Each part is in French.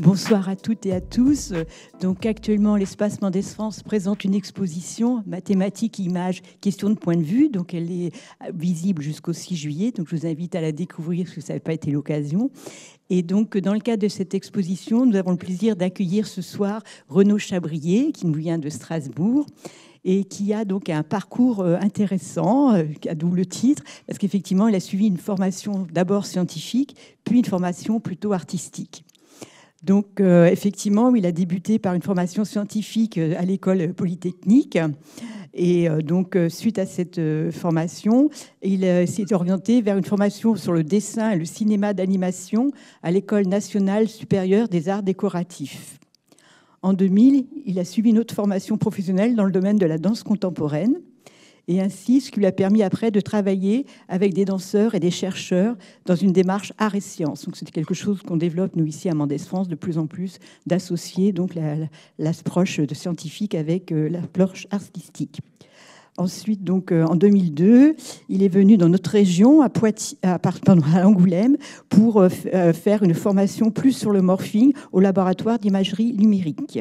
Bonsoir à toutes et à tous. Donc actuellement, l'espace Mendes France présente une exposition mathématiques, images, questions de point de vue. Donc elle est visible jusqu'au 6 juillet. Donc je vous invite à la découvrir si ça n'a pas été l'occasion. Et donc, dans le cadre de cette exposition, nous avons le plaisir d'accueillir ce soir Renaud Chabrier, qui nous vient de Strasbourg et qui a donc un parcours euh, intéressant, euh, à double titre, parce qu'effectivement, il a suivi une formation d'abord scientifique, puis une formation plutôt artistique. Donc, euh, effectivement, il a débuté par une formation scientifique euh, à l'école polytechnique. Et euh, donc, suite à cette formation, il s'est orienté vers une formation sur le dessin et le cinéma d'animation à l'École nationale supérieure des arts décoratifs. En 2000, il a suivi une autre formation professionnelle dans le domaine de la danse contemporaine et ainsi ce qui lui a permis après de travailler avec des danseurs et des chercheurs dans une démarche art et science. Donc c'est quelque chose qu'on développe nous ici à Mendès France de plus en plus d'associer donc l'approche de scientifique avec la euh, l'approche artistique. Ensuite, donc, euh, en 2002, il est venu dans notre région, à, Poitiers, à, Angoulême, pour euh, faire une formation plus sur le morphing au laboratoire d'imagerie numérique.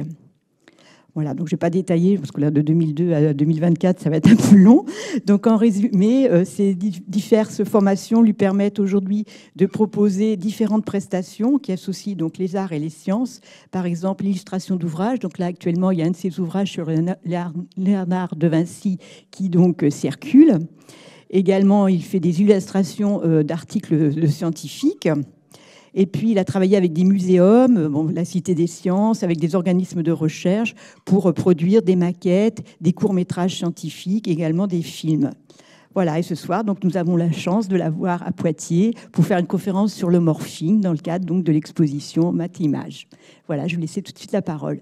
Voilà, donc je ne pas détaillé parce que de 2002 à 2024, ça va être un peu long. Donc, en résumé, euh, ces diverses formations lui permettent aujourd'hui de proposer différentes prestations qui associent donc les arts et les sciences. Par exemple, l'illustration d'ouvrages. Donc là, actuellement, il y a un de ses ouvrages sur Léonard de Vinci qui donc euh, circule. Également, il fait des illustrations euh, d'articles scientifiques. Et puis, il a travaillé avec des muséums, euh, la Cité des sciences, avec des organismes de recherche pour euh, produire des maquettes, des courts-métrages scientifiques, également des films. Voilà, et ce soir, donc, nous avons la chance de la voir à Poitiers pour faire une conférence sur le morphine dans le cadre donc, de l'exposition Matimage. Voilà, je vous laisse tout de suite la parole.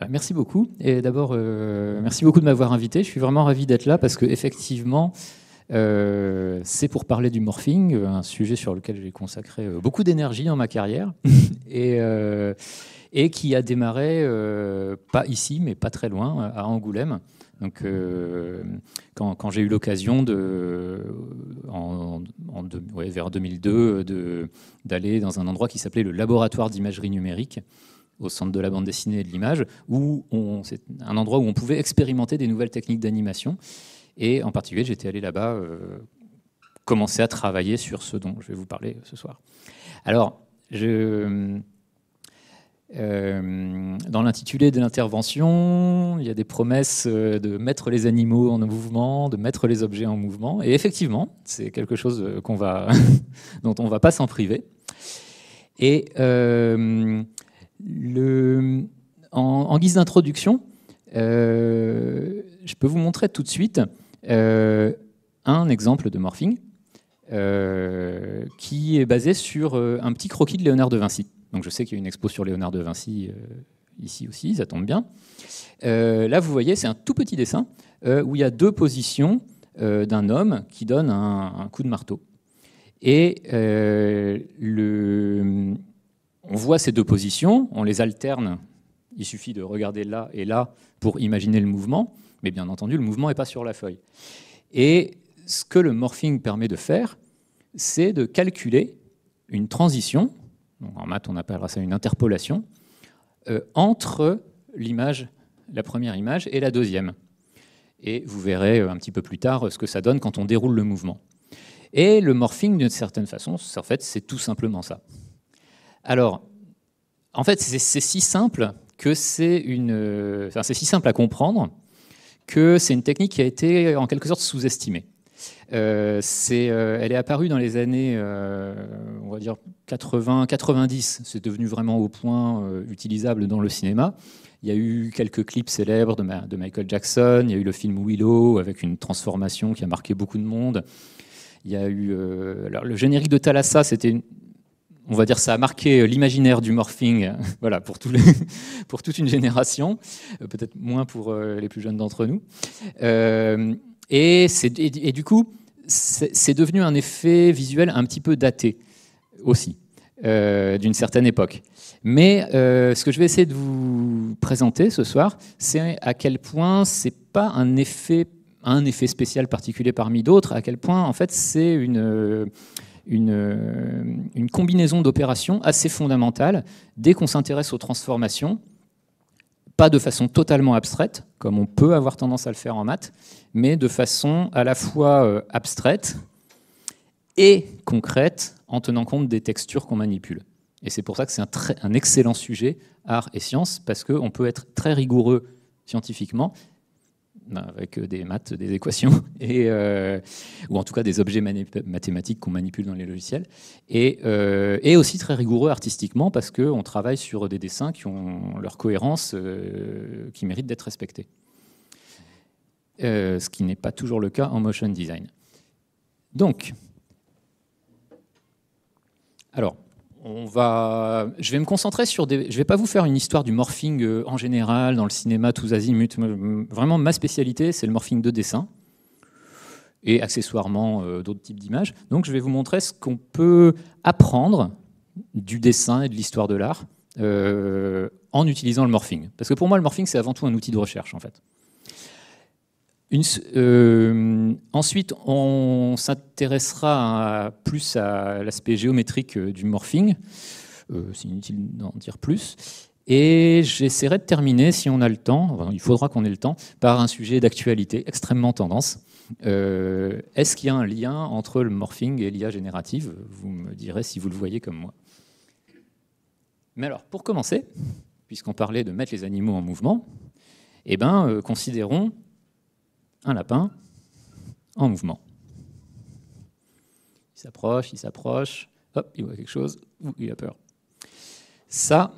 Ah, merci beaucoup. Et d'abord, euh, merci beaucoup de m'avoir invité. Je suis vraiment ravi d'être là parce que effectivement, euh, c'est pour parler du morphing, euh, un sujet sur lequel j'ai consacré beaucoup d'énergie dans ma carrière et, qui a démarré pas ici, mais pas très loin, à Angoulême. quand, j'ai eu l'occasion de, vers 2002, d'aller dans un endroit qui s'appelait le laboratoire d'imagerie numérique, au centre de la bande dessinée et de l'image, où c'est un endroit où on pouvait expérimenter des nouvelles techniques d'animation. Et en particulier, j'étais allé là-bas euh, commencer à travailler sur ce dont je vais vous parler ce soir. Alors, je, euh, dans l'intitulé de l'intervention, il y a des promesses euh, de mettre les animaux en mouvement, de mettre les objets en mouvement. Et effectivement, c'est quelque chose qu'on va dont on ne va pas s'en priver. Et le, en, guise d'introduction, euh, je peux vous montrer tout de suite euh, un exemple de morphing euh, qui est basé sur un petit croquis de Léonard de Vinci. Donc je sais qu'il y a une expo sur Léonard de Vinci ici aussi, ça tombe bien. là, vous voyez, c'est un tout petit dessin où il y a deux positions d'un homme qui donne un, un, coup de marteau. Et le on voit ces deux positions, on les alterne. Il suffit de regarder là et là pour imaginer le mouvement, mais bien entendu, le mouvement n'est pas sur la feuille. Et ce que le morphing permet de faire, c'est de calculer une transition, en maths on appellera ça une interpolation, euh, entre l'image, la première image et la deuxième. Et vous verrez euh, un petit peu plus tard euh, ce que ça donne quand on déroule le mouvement. Et le morphing, d'une certaine façon, en fait, c'est tout simplement ça. Alors, en fait, c'est si simple que c'est une, enfin, c'est si simple à comprendre que c'est une technique qui a été en quelque sorte sous-estimée. Euh, euh elle est apparue dans les années, euh, on va dire 80-90. C'est devenu vraiment au point euh, utilisable dans le cinéma. Il y a eu quelques clips célèbres de, de, Michael Jackson. Il y a eu le film Willow avec une transformation qui a marqué beaucoup de monde. Il y a eu alors, le générique de Thalassa, c'était on va dire, ça a marqué euh, l'imaginaire du morphing, euh, voilà, pour, pour toute une génération, euh, peut-être moins pour les plus jeunes d'entre nous. et, du coup, c'est devenu un effet visuel un petit peu daté aussi, d'une certaine époque. Mais ce que je vais essayer de vous présenter ce soir, c'est à quel point c'est pas un effet, un effet spécial particulier parmi d'autres, à quel point en fait c'est une euh, une, combinaison d'opérations assez fondamentale dès qu'on s'intéresse aux transformations, pas de façon totalement abstraite, comme on peut avoir tendance à le faire en maths, mais de façon à la fois euh, abstraite et concrète en tenant compte des textures qu'on manipule. Et c'est pour ça que c'est un, un, excellent sujet, art et science parce qu'on peut être très rigoureux scientifiquement avec euh, des maths, des équations, euh, ou en tout cas des objets mathématiques qu'on manipule dans les logiciels, et, euh, aussi très rigoureux artistiquement parce qu'on travaille sur des dessins qui ont leur cohérence qui méritent d'être respectés ce qui n'est pas toujours le cas en motion design. Donc, alors, on va, je vais me concentrer sur des. Je vais pas vous faire une histoire du morphing euh, en général dans le cinéma tous azimuts. Vraiment, ma spécialité, c'est le morphing de dessin et accessoirement euh, d'autres types d'images. Donc, je vais vous montrer ce qu'on peut apprendre du dessin et de l'histoire de l'art euh, en utilisant le morphing. Parce que pour moi, le morphing, c'est avant tout un outil de recherche, en fait. Euh, ensuite, on s'intéressera plus à l'aspect géométrique euh, du morphing. Euh, c'est inutile d'en dire plus. Et j'essaierai de terminer, si on a le temps, il faudra qu'on ait le temps, par un sujet d'actualité extrêmement tendance. Est-ce qu'il y a un lien entre le morphing et l'IA générative Vous me direz si vous le voyez comme moi. Mais alors, pour commencer, puisqu'on parlait de mettre les animaux en mouvement, eh ben, considérons un lapin en mouvement. Il s'approche, il s'approche, hop, il voit quelque chose, il a peur. Ça,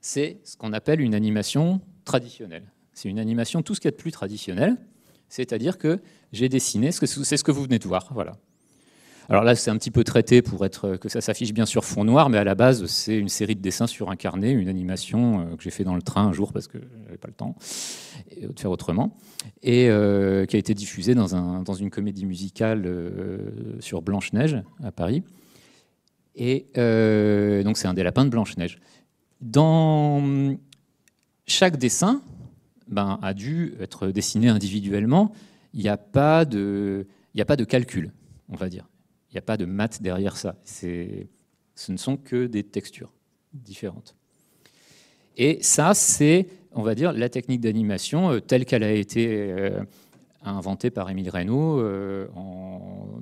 c'est ce qu'on appelle une animation traditionnelle. C'est une animation tout ce qu'il y a de plus traditionnel, c'est-à-dire que j'ai dessiné, c'est ce que vous venez de voir, voilà. Alors là, c'est un petit peu traité pour être, que ça s'affiche bien sur fond noir, mais à la base, c'est une série de dessins sur un carnet, une animation euh, que j'ai fait dans le train un jour parce que j'avais pas le temps euh, de faire autrement, et euh, qui a été diffusée dans, une comédie musicale sur Blanche-Neige à Paris. Et donc, c'est un des lapins de Blanche-Neige. Dans chaque dessin, ben, a dû être dessiné individuellement. Il n'y a pas de calcul, on va dire. Il n'y a pas de maths derrière ça. Ce ne sont que des textures différentes. Et ça, c'est, on va dire, la technique d'animation euh, telle qu'elle a été euh, inventée par Émile Reynaud euh,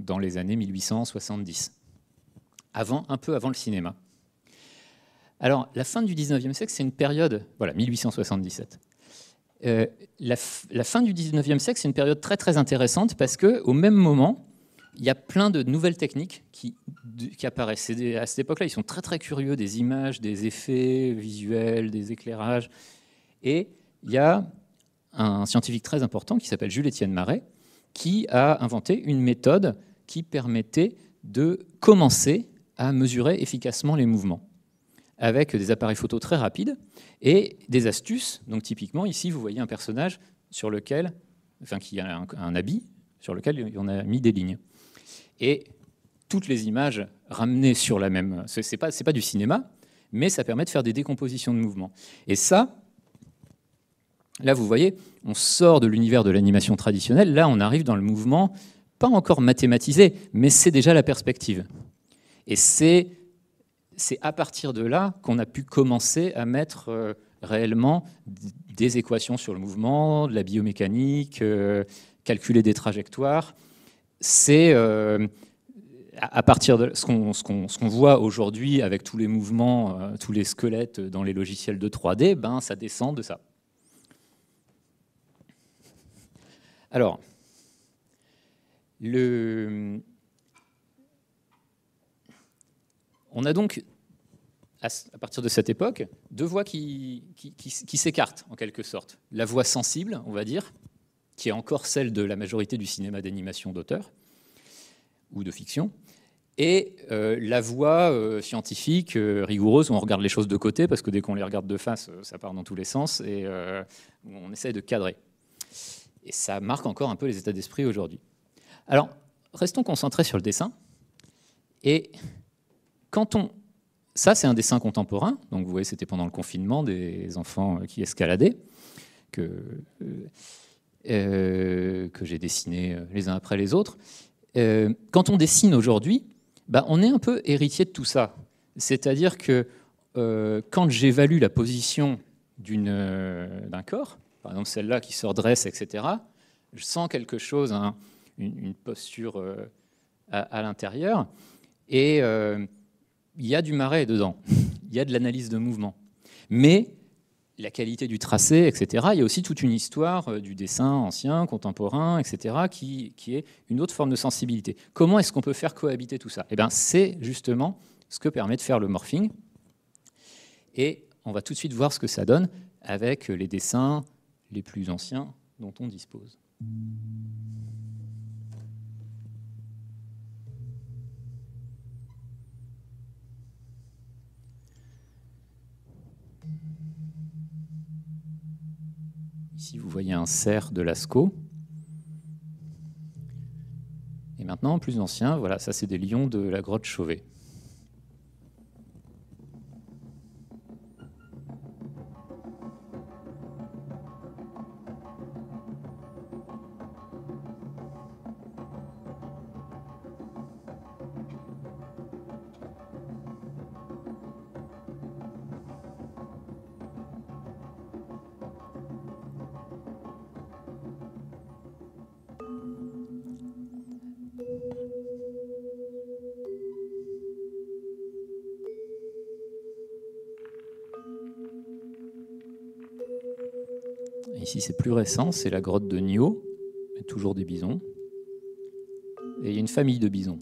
dans les années 1870, avant, un peu avant le cinéma. Alors, la fin du 19e siècle, c'est une période, voilà, 1877. La, fin du 19e siècle, c'est une période très très intéressante parce que, au même moment, il y a plein de nouvelles techniques qui, apparaissent. à cette époque-là, ils sont très très curieux des images, des effets visuels, des éclairages. Et il y a un scientifique très important qui s'appelle Jules-Étienne Marais, qui a inventé une méthode qui permettait de commencer à mesurer efficacement les mouvements avec des appareils photo très rapides et des astuces. Donc typiquement, ici, vous voyez un personnage sur lequel, enfin, qui a un habit sur lequel on a mis des lignes et toutes les images ramenées sur la même. Ce n'est pas, du cinéma, mais ça permet de faire des décompositions de mouvements. Et ça, là, vous voyez, on sort de l'univers de l'animation traditionnelle. Là, on arrive dans le mouvement, pas encore mathématisé, mais c'est déjà la perspective. Et c'est à partir de là qu'on a pu commencer à mettre euh, réellement des équations sur le mouvement, de la biomécanique, euh, calculer des trajectoires c'est euh, à partir de ce qu'on voit aujourd'hui avec tous les mouvements, euh, tous les squelettes dans les logiciels de 3D, ben, ça descend de ça. Alors, on a donc, à partir de cette époque, deux voix qui, qui s'écartent en quelque sorte. La voix sensible, on va dire, qui est encore celle de la majorité du cinéma d'animation d'auteur ou de fiction, et euh, la voie euh, scientifique, euh, rigoureuse, où on regarde les choses de côté, parce que dès qu'on les regarde de face, ça part dans tous les sens, et on essaie de cadrer. Et ça marque encore un peu les états d'esprit aujourd'hui. Alors, restons concentrés sur le dessin. Et quand on... Ça, c'est un dessin contemporain. Donc, vous voyez, c'était pendant le confinement des enfants qui escaladaient. Que... Euh, que j'ai dessiné euh, les uns après les autres. Euh, quand on dessine aujourd'hui, bah, on est un peu héritier de tout ça. C'est-à-dire que quand j'évalue la position d'un corps, par exemple celle-là qui se redresse, etc., je sens quelque chose, hein, une, posture à, à l'intérieur, et il y a du marais dedans, il y a de l'analyse de mouvement. Mais la qualité du tracé, etc. Il y a aussi toute une histoire euh, du dessin ancien, contemporain, etc., qui, est une autre forme de sensibilité. Comment est-ce qu'on peut faire cohabiter tout ça Eh bien, c'est justement ce que permet de faire le morphing. Et on va tout de suite voir ce que ça donne avec les dessins les plus anciens dont on dispose. Ici, vous voyez un cerf de Lascaux. Et maintenant, plus ancien, voilà, ça c'est des lions de la grotte Chauvet. Ici, c'est plus récent, c'est la grotte de Nio, toujours des bisons. Et il y a une famille de bisons.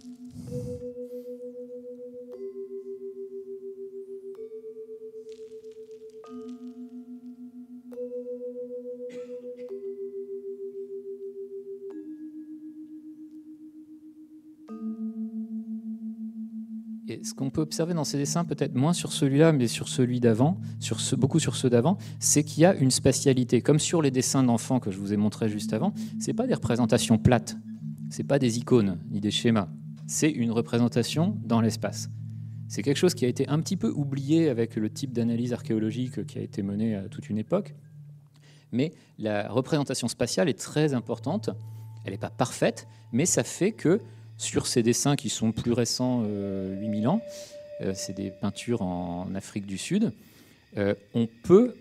qu'on peut observer dans ces dessins, peut-être moins sur celui-là, mais sur celui d'avant, sur beaucoup sur ceux d'avant, c'est qu'il y a une spatialité. Comme sur les dessins d'enfants que je vous ai montrés juste avant, c'est pas des représentations plates, c'est pas des icônes ni des schémas, c'est une représentation dans l'espace. C'est quelque chose qui a été un petit peu oublié avec le type d'analyse archéologique qui a été menée à toute une époque, mais la représentation spatiale est très importante. Elle n'est pas parfaite, mais ça fait que sur ces dessins qui sont plus récents, 8000 euh, ans, euh, c'est des peintures en Afrique du Sud, euh, on peut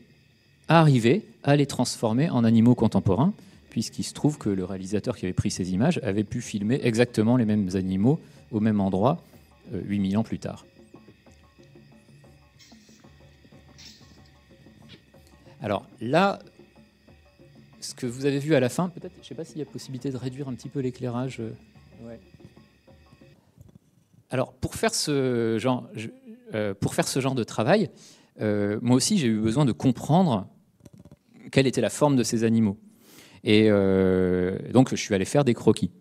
arriver à les transformer en animaux contemporains, puisqu'il se trouve que le réalisateur qui avait pris ces images avait pu filmer exactement les mêmes animaux au même endroit 8000 ans plus tard. Alors là, ce que vous avez vu à la fin, peut-être, je ne sais pas s'il y a possibilité de réduire un petit peu l'éclairage. Alors, euh, pour faire ce genre, de travail, euh, moi aussi, j'ai eu besoin de comprendre quelle était la forme de ces animaux. Et euh, donc, je suis allé faire des croquis.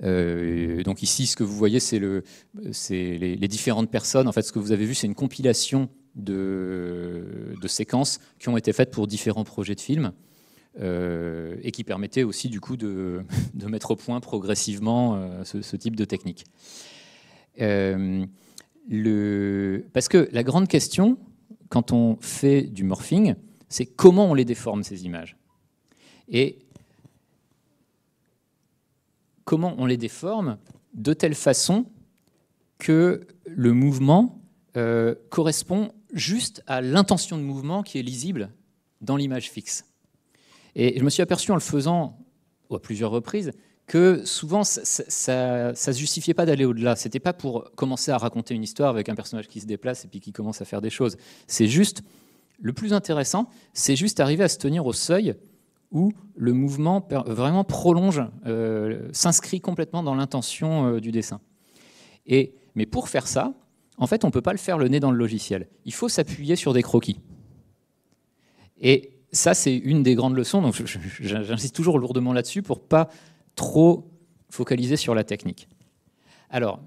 donc ici, ce que vous voyez, c'est les, différentes personnes. En fait, ce que vous avez vu, c'est une compilation de, séquences qui ont été faites pour différents projets de films. et qui permettaient aussi du coup de, mettre au point progressivement ce, type de technique. Euh, le... Parce que la grande question, quand on fait du morphing, c'est comment on les déforme, ces images. Et comment on les déforme de telle façon que le mouvement euh, correspond juste à l'intention de mouvement qui est lisible dans l'image fixe. Et je me suis aperçu en le faisant à plusieurs reprises que souvent ça, ne justifiait pas d'aller au-delà. C'était pas pour commencer à raconter une histoire avec un personnage qui se déplace et puis qui commence à faire des choses. C'est juste le plus intéressant, c'est juste arriver à se tenir au seuil où le mouvement vraiment prolonge, euh, s'inscrit complètement dans l'intention euh, du dessin. Et, mais pour faire ça, en fait, on ne peut pas le faire le nez dans le logiciel. Il faut s'appuyer sur des croquis. Et ça, c'est une des grandes leçons. Donc, j'insiste toujours lourdement là-dessus pour pas trop focalisé sur la technique. Alors,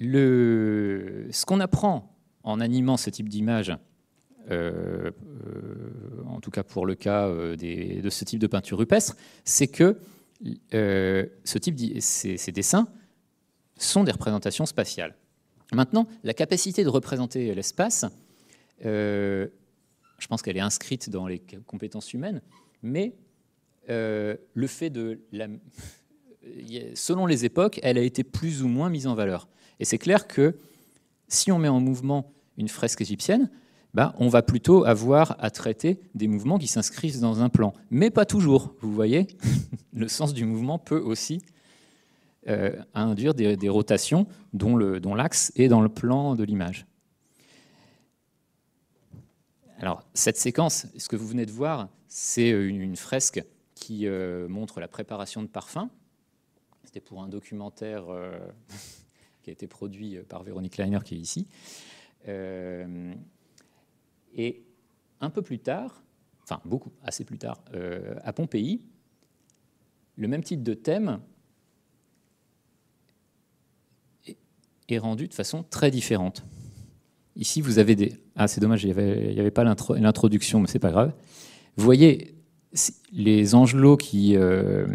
ce qu'on apprend en animant ce type d'image, euh, euh, en tout cas pour le cas euh, de ce type de peinture rupestre, c'est que ce type ces, dessins sont des représentations spatiales. Maintenant, la capacité de représenter l'espace, je pense qu'elle est inscrite dans les compétences humaines, mais euh, le fait de selon les époques, elle a été plus ou moins mise en valeur. Et c'est clair que si on met en mouvement une fresque égyptienne, bah, on va plutôt avoir à traiter des mouvements qui s'inscrivent dans un plan. Mais pas toujours, vous voyez. le sens du mouvement peut aussi euh, induire des, rotations dont l'axe est dans le plan de l'image. Alors, cette séquence, ce que vous venez de voir, c'est une, une fresque qui euh, montre la préparation de parfums. C'était pour un documentaire euh, qui a été produit euh, par Véronique Leiner, qui est ici. et un peu plus tard, enfin beaucoup, assez plus tard, à Pompéi, le même type de thème est rendu de façon très différente. Ici, vous avez des... Ah, c'est dommage, il n'y avait, avait, pas l'introduction, mais c'est pas grave. Vous voyez les angelots qui euh,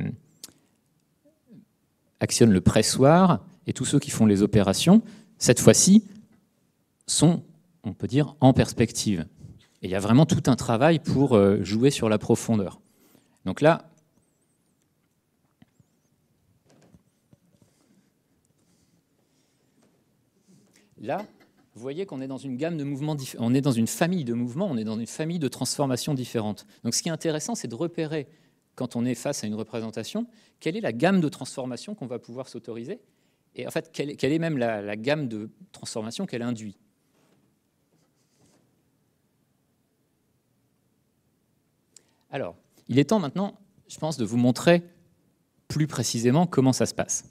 actionnent le pressoir et tous ceux qui font les opérations, cette fois-ci, sont, on peut dire, en perspective. Et il y a vraiment tout un travail pour euh, jouer sur la profondeur. Donc là, là, vous voyez qu'on est dans une gamme de mouvements, on est dans une famille de mouvements, on est dans une famille de transformations différentes. Donc ce qui est intéressant, c'est de repérer, quand on est face à une représentation, quelle est la gamme de transformations qu'on va pouvoir s'autoriser, et en fait, quelle, est même la, gamme de transformations qu'elle induit. Alors, il est temps maintenant, je pense, de vous montrer plus précisément comment ça se passe.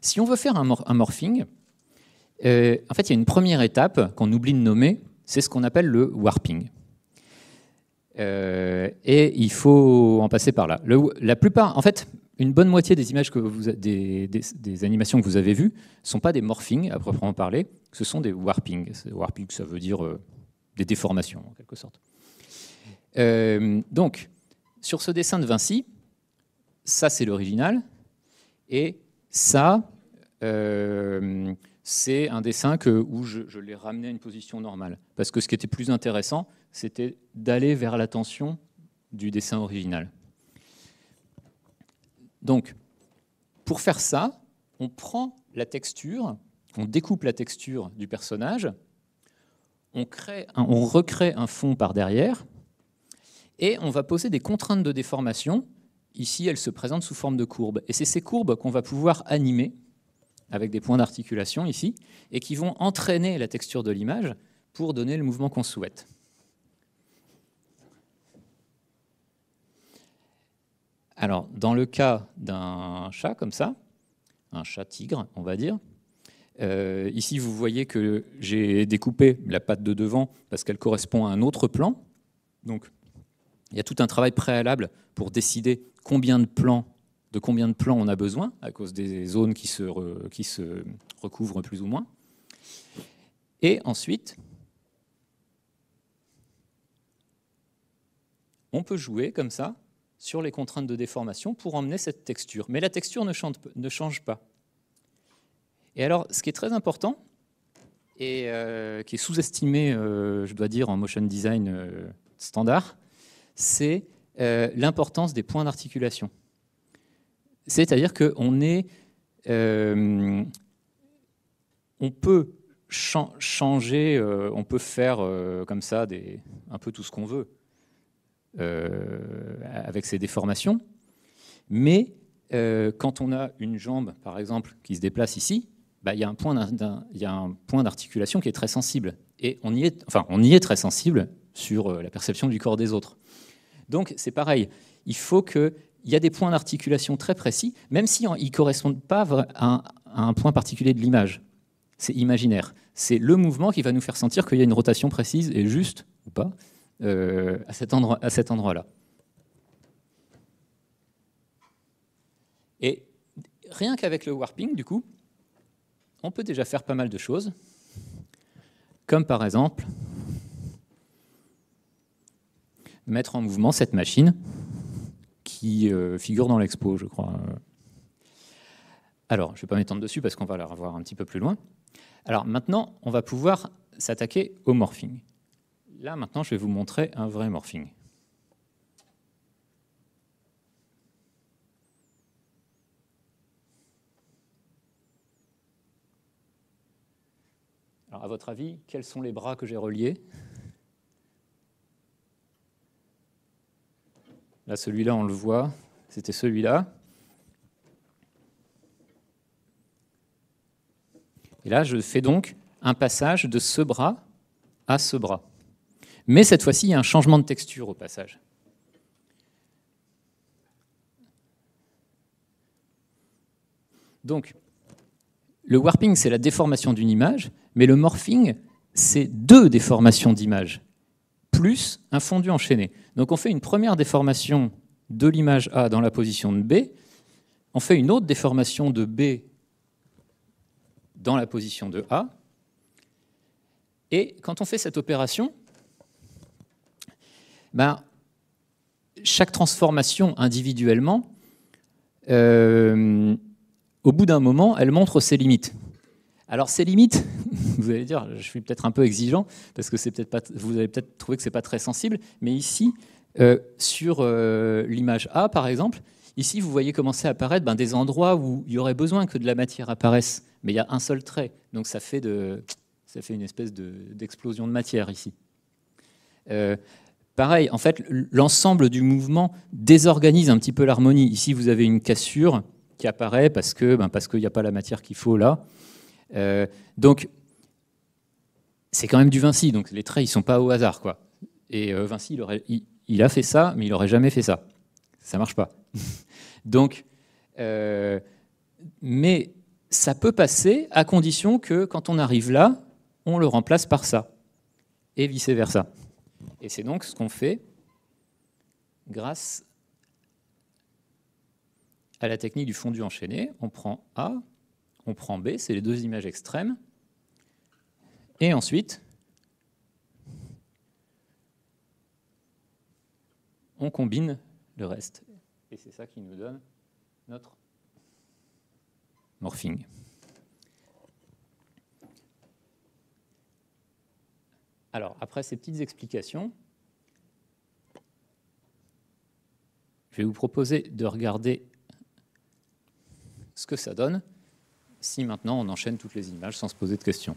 Si on veut faire un morphing, euh, en fait, il y a une première étape qu'on oublie de nommer, c'est ce qu'on appelle le warping. Euh, et il faut en passer par là. Le, la plupart, en fait, une bonne moitié des images que vous, des, des, animations que vous avez vues sont pas des morphings à proprement parler, ce sont des warpings. Warping, ça veut dire euh, des déformations en quelque sorte. donc, sur ce dessin de Vinci, ça c'est l'original, et ça, euh, c'est un dessin où je, l'ai ramené à une position normale. Parce que ce qui était plus intéressant, c'était d'aller vers l'attention du dessin original. Donc, pour faire ça, on prend la texture, on découpe la texture du personnage, on, crée on recrée un fond par derrière, et on va poser des contraintes de déformation. Ici, elles se présentent sous forme de courbes. Et c'est ces courbes qu'on va pouvoir animer avec des points d'articulation ici, et qui vont entraîner la texture de l'image pour donner le mouvement qu'on souhaite. Alors, dans le cas d'un chat comme ça, un chat tigre, on va dire, euh, ici, vous voyez que j'ai découpé la patte de devant parce qu'elle correspond à un autre plan. Donc, il y a tout un travail préalable pour décider combien de plans de combien de plans on a besoin à cause des zones qui se, recouvrent plus ou moins. Et ensuite, on peut jouer comme ça sur les contraintes de déformation pour emmener cette texture. Mais la texture ne change, pas. Et alors, ce qui est très important, et euh, qui est sous-estimé, euh, je dois dire, en motion design euh, standard, c'est l'importance des points d'articulation. C'est-à-dire qu'on est, euh, on peut changer, euh, on peut faire euh, comme ça un peu tout ce qu'on veut avec ces déformations, mais quand on a une jambe, par exemple, qui se déplace ici, bah, il y a un point d'articulation qui est très sensible. Et on y est, enfin, on y est très sensible sur la perception du corps des autres. Donc c'est pareil, il faut que il y a des points d'articulation très précis, même s'ils si ne correspondent pas à un, point particulier de l'image. C'est imaginaire. C'est le mouvement qui va nous faire sentir qu'il y a une rotation précise et juste, ou pas, euh, à cet endroit-là. et rien qu'avec le warping, du coup, on peut déjà faire pas mal de choses, comme par exemple mettre en mouvement cette machine qui euh, figure dans l'expo, je crois. Alors, je ne vais pas m'étendre dessus parce qu'on va la revoir un petit peu plus loin. Alors maintenant, on va pouvoir s'attaquer au morphing. Là, maintenant, je vais vous montrer un vrai morphing. Alors, à votre avis, quels sont les bras que j'ai reliés Là, celui-là, on le voit, c'était celui-là. Et là, je fais donc un passage de ce bras à ce bras. Mais cette fois-ci, il y a un changement de texture au passage. Donc, le warping, c'est la déformation d'une image, mais le morphing, c'est deux déformations d'images plus un fondu enchaîné. Donc on fait une première déformation de l'image A dans la position de B, on fait une autre déformation de B dans la position de A, et quand on fait cette opération, ben, chaque transformation individuellement, euh, au bout d'un moment, elle montre ses limites. Alors ces limites, vous allez dire, je suis peut-être un peu exigeant parce que vous avez peut-être trouvé que ce n'est pas très sensible, mais ici, euh, sur euh, l'image A par exemple, ici vous voyez commencer à apparaître ben, des endroits où il y aurait besoin que de la matière apparaisse, mais il y a un seul trait, donc ça fait ça fait une espèce d'explosion de, matière ici. Euh, pareil, en fait, l'ensemble du mouvement désorganise un petit peu l'harmonie. Ici, vous avez une cassure qui apparaît parce que ben, parce qu'il n'y a pas la matière qu'il faut là. Euh, donc, c'est quand même du Vinci, donc les traits, ils sont pas au hasard. quoi. Et euh, Vinci, il, a fait ça, mais il n'aurait jamais fait ça. Ça marche pas. donc, euh, mais ça peut passer à condition que quand on arrive là, on le remplace par ça, et vice-versa. Et c'est donc ce qu'on fait grâce à la technique du fondu enchaîné. On prend A, on prend B, c'est les deux images extrêmes. Et ensuite, on combine le reste. Et c'est ça qui nous donne notre morphing. Alors, après ces petites explications, je vais vous proposer de regarder ce que ça donne si maintenant on enchaîne toutes les images sans se poser de questions.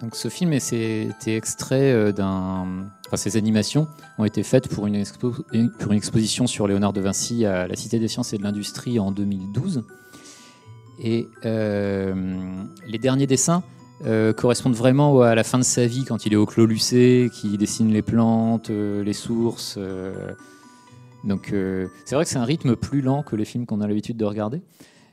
Donc ce film était extrait euh, d'un... Enfin, ces animations ont été faites pour une, exposition sur Léonard de Vinci à la Cité des Sciences et de l'Industrie en 2012. Et euh, les derniers dessins euh, correspondent vraiment à la fin de sa vie, quand il est au Clos Lucé, qui dessine les plantes, les sources. Donc c'est vrai que c'est un rythme plus lent que les films qu'on a l'habitude de regarder.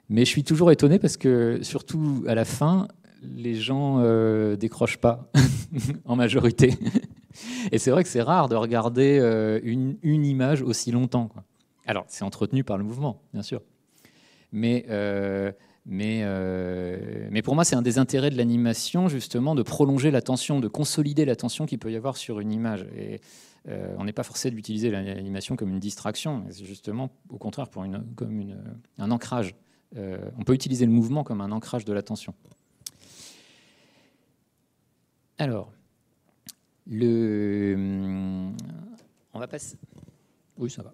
Mais je suis toujours étonné parce que, surtout à la fin, les gens euh, décrochent pas en majorité. Et c'est vrai que c'est rare de regarder euh, une, image aussi longtemps. Alors, c'est entretenu par le mouvement, bien sûr. Euh, mais, pour moi, c'est un des intérêts de l'animation, justement, de prolonger l'attention, de consolider l'attention qu'il peut y avoir sur une image. Et on n'est pas forcé d'utiliser l'animation comme une distraction, c'est justement, au contraire, pour une, comme un ancrage. on peut utiliser le mouvement comme un ancrage de l'attention. Alors, le, hum, on va passer. Oui, ça va.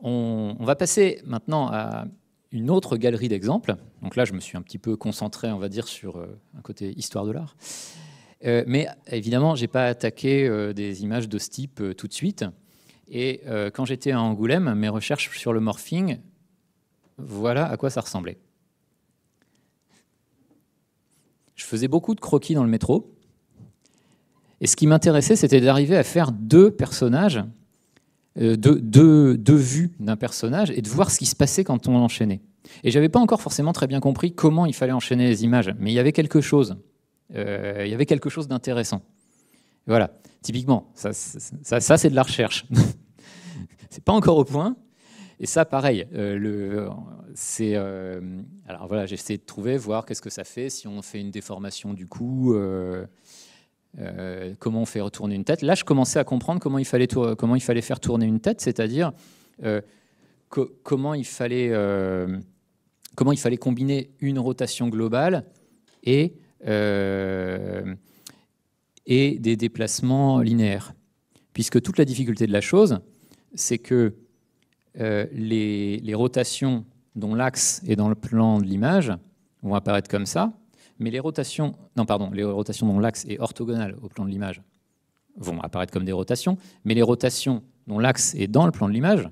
On, va passer maintenant à une autre galerie d'exemples. Donc là, je me suis un petit peu concentré, on va dire, sur euh, un côté histoire de l'art. Euh, mais évidemment, je n'ai pas attaqué euh, des images de ce type tout de suite. Et quand j'étais à Angoulême, mes recherches sur le morphing, voilà à quoi ça ressemblait. Je faisais beaucoup de croquis dans le métro. Et ce qui m'intéressait, c'était d'arriver à faire deux personnages, euh, deux, vues d'un personnage, et de voir ce qui se passait quand on l'enchaînait. Et j'avais pas encore forcément très bien compris comment il fallait enchaîner les images, mais il y avait quelque chose. Euh, il y avait quelque chose d'intéressant. Voilà, typiquement, ça, c'est de la recherche. c'est pas encore au point. Et ça, pareil, euh, le, alors voilà, j'ai essayé de trouver, voir qu'est-ce que ça fait si on fait une déformation du cou, euh, comment on fait retourner une tête. Là, je commençais à comprendre comment il fallait, faire tourner une tête, c'est-à-dire euh, euh, comment, il fallait, combiner une rotation globale et, des déplacements linéaires. Puisque toute la difficulté de la chose, c'est que les rotations dont l'axe est dans le plan de l'image vont apparaître comme ça, mais les rotations, non pardon, les rotations dont l'axe est orthogonal au plan de l'image vont apparaître comme des rotations, mais les rotations dont l'axe est dans le plan de l'image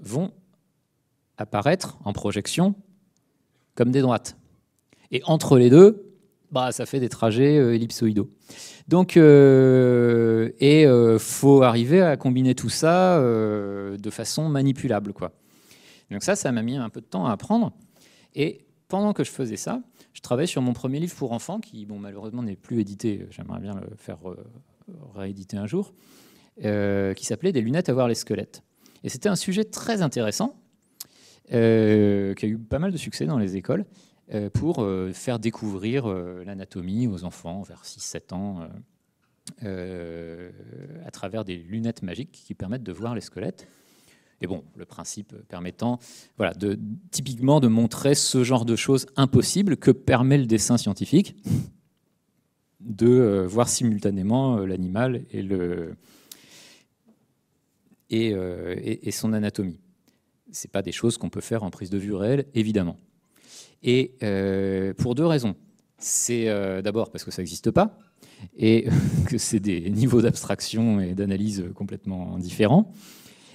vont apparaître en projection comme des droites. Et entre les deux, bah, ça fait des trajets euh, ellipsoïdaux. Donc, euh, et euh, faut arriver à combiner tout ça de façon manipulable, quoi. Donc ça, ça m'a mis un peu de temps à apprendre. Et pendant que je faisais ça, je travaillais sur mon premier livre pour enfants, qui bon, malheureusement n'est plus édité, j'aimerais bien le faire euh, rééditer un jour, euh, qui s'appelait Des lunettes à voir les squelettes. Et c'était un sujet très intéressant, euh, qui a eu pas mal de succès dans les écoles, pour faire découvrir l'anatomie aux enfants vers 6-7 ans. à travers des lunettes magiques qui permettent de voir les squelettes. Mais bon, le principe permettant, voilà, typiquement de montrer ce genre de choses impossibles que permet le dessin scientifique, de euh, voir simultanément euh, l'animal euh, et, son anatomie. Ce pas des choses qu'on peut faire en prise de vue réelle, évidemment. Et pour deux raisons. C'est d'abord parce que ça n'existe pas, et que c'est des niveaux d'abstraction et d'analyse complètement différents.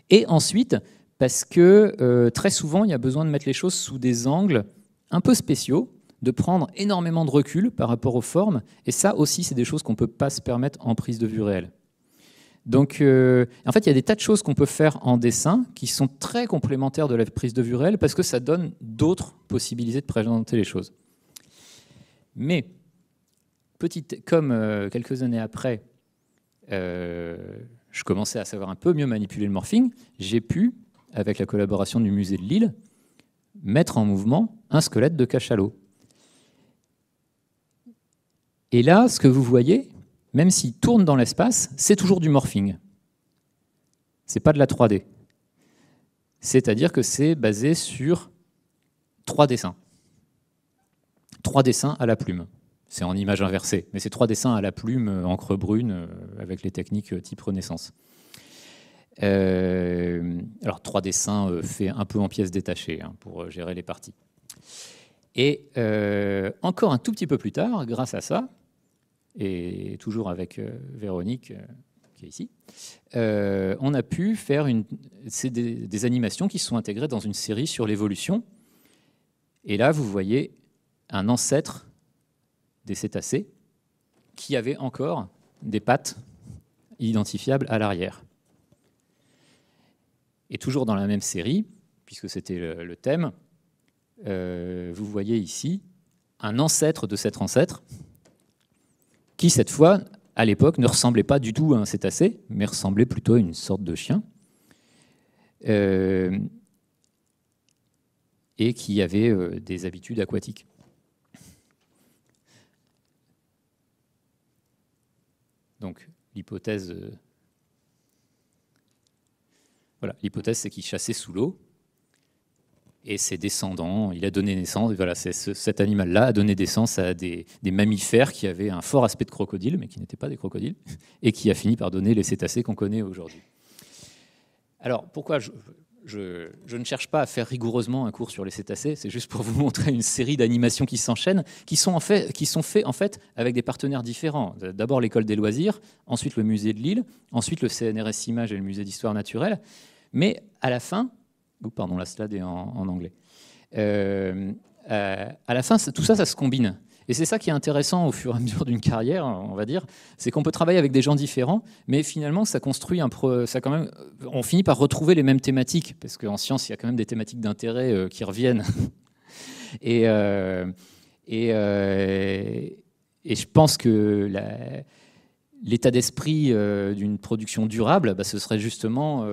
Et ensuite, parce que euh, très souvent, il y a besoin de mettre les choses sous des angles un peu spéciaux, de prendre énormément de recul par rapport aux formes. Et ça aussi, c'est des choses qu'on ne peut pas se permettre en prise de vue réelle. Donc, euh, en fait, il y a des tas de choses qu'on peut faire en dessin qui sont très complémentaires de la prise de vue réelle parce que ça donne d'autres possibilités de présenter les choses. Mais, petite, comme euh, quelques années après, je commençais à savoir un peu mieux manipuler le morphing, j'ai pu, avec la collaboration du musée de Lille, mettre en mouvement un squelette de cachalot. Et là, ce que vous voyez, même s'il tourne dans l'espace, c'est toujours du morphing. C'est pas de la 3D. C'est-à-dire que c'est basé sur trois dessins. Trois dessins à la plume. C'est en image inversée, mais c'est trois dessins à la plume, euh, encre brune, euh, avec les techniques euh, type Renaissance. alors, trois dessins faits un peu en pièces détachées hein, pour gérer les parties. Et encore un tout petit peu plus tard, grâce à ça, et toujours avec Véronique, qui est ici, on a pu faire une, des, des animations qui sont intégrées dans une série sur l'évolution. Et là, vous voyez un ancêtre des cétacés qui avaient encore des pattes identifiables à l'arrière. Et toujours dans la même série, puisque c'était le, thème, euh, vous voyez ici un ancêtre de cet ancêtre, qui cette fois, à l'époque, ne ressemblait pas du tout à un cétacé, mais ressemblait plutôt à une sorte de chien, euh, et qui avait euh, des habitudes aquatiques. Donc l'hypothèse, euh, voilà, l'hypothèse c'est qu'il chassait sous l'eau et ses descendants, il a donné naissance, voilà, cet animal-là a donné naissance à des, des, mammifères qui avaient un fort aspect de crocodile, mais qui n'étaient pas des crocodiles, et qui a fini par donner les cétacés qu'on connaît aujourd'hui. Alors pourquoi je, je, ne cherche pas à faire rigoureusement un cours sur les cétacés, c'est juste pour vous montrer une série d'animations qui s'enchaînent, qui sont, en fait, qui sont faites en fait avec des partenaires différents. D'abord l'école des loisirs, ensuite le musée de Lille, ensuite le CNRS Images et le musée d'histoire naturelle. Mais à la fin, ou pardon, la slide est en, anglais. Euh, euh, à la fin, tout ça, ça se combine. Et c'est ça qui est intéressant au fur et à mesure d'une carrière, on va dire, c'est qu'on peut travailler avec des gens différents, mais finalement, ça construit un ça quand même, on finit par retrouver les mêmes thématiques, parce qu'en science, il y a quand même des thématiques d'intérêt euh, qui reviennent. et, euh, Et, euh, et, je pense que l'état d'esprit d'une production durable, bah, ce serait justement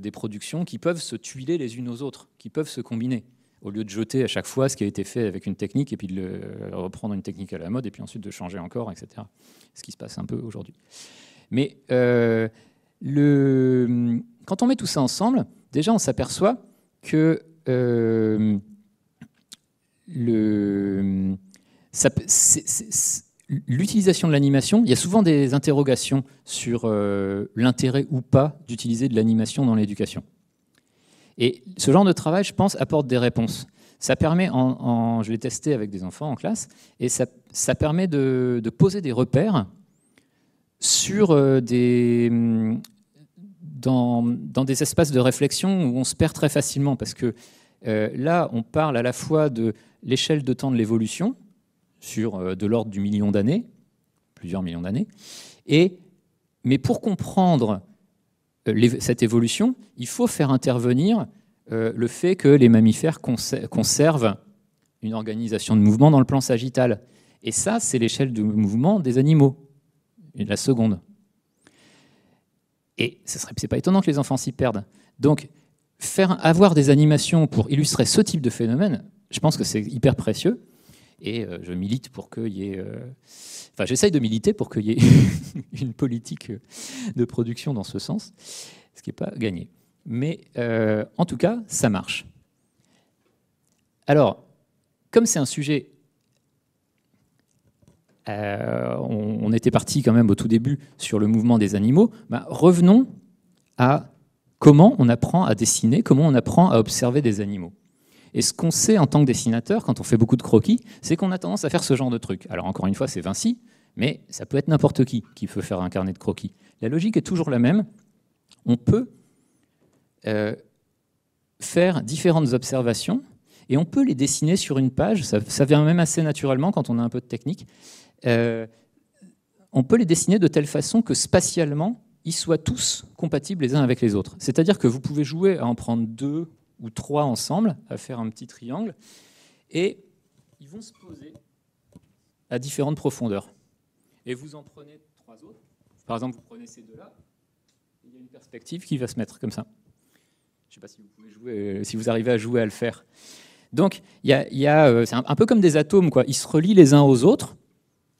des productions qui peuvent se tuiler les unes aux autres, qui peuvent se combiner au lieu de jeter à chaque fois ce qui a été fait avec une technique et puis de euh, reprendre une technique à la mode et puis ensuite de changer encore, etc. Ce qui se passe un peu aujourd'hui. Mais euh, hum, quand on met tout ça ensemble, déjà on s'aperçoit que euh, hum, l'utilisation de l'animation, il y a souvent des interrogations sur l'intérêt ou pas d'utiliser de l'animation dans l'éducation. Et ce genre de travail, je pense, apporte des réponses. Ça permet, je l'ai testé avec des enfants en classe, et ça, permet de, poser des repères sur euh, des, dans, des espaces de réflexion où on se perd très facilement, parce que euh, là, on parle à la fois de l'échelle de temps de l'évolution, sur euh, de l'ordre du million d'années, plusieurs millions d'années, et mais pour comprendre euh, cette évolution, il faut faire intervenir euh, le fait que les mammifères conservent une organisation de mouvement dans le plan sagittal. Et ça, c'est l'échelle de mouvement des animaux, la seconde. Et ce n'est pas étonnant que les enfants s'y perdent. Donc, faire, avoir des animations pour illustrer ce type de phénomène, je pense que c'est hyper précieux. Et euh, je milite pour qu'il y ait. Euh, enfin, j'essaye de militer pour qu'il y ait une politique euh, de production dans ce sens, ce qui n'est pas gagné. Mais en tout cas, ça marche. Alors, comme c'est un sujet. on, était parti quand même au tout début sur le mouvement des animaux. Bah, revenons à comment on apprend à dessiner, comment on apprend à observer des animaux. Et ce qu'on sait en tant que dessinateur, quand on fait beaucoup de croquis, c'est qu'on a tendance à faire ce genre de truc. Alors encore une fois, c'est Vinci, mais ça peut être n'importe qui qui peut faire un carnet de croquis. La logique est toujours la même. On peut euh, faire différentes observations et on peut les dessiner sur une page. Ça, vient même assez naturellement quand on a un peu de technique. Euh, on peut les dessiner de telle façon que spatialement, ils soient tous compatibles les uns avec les autres. C'est-à-dire que vous pouvez jouer à en prendre deux ou trois ensemble, à faire un petit triangle, et ils vont se poser à différentes profondeurs. Et vous en prenez trois autres. Par exemple, vous prenez ces deux-là, il y a une perspective qui va se mettre comme ça. Je ne sais pas si vous, pouvez jouer, euh, si vous arrivez à jouer à le faire. Donc, il y a, euh, c'est un, peu comme des atomes, quoi. ils se relient les uns aux autres,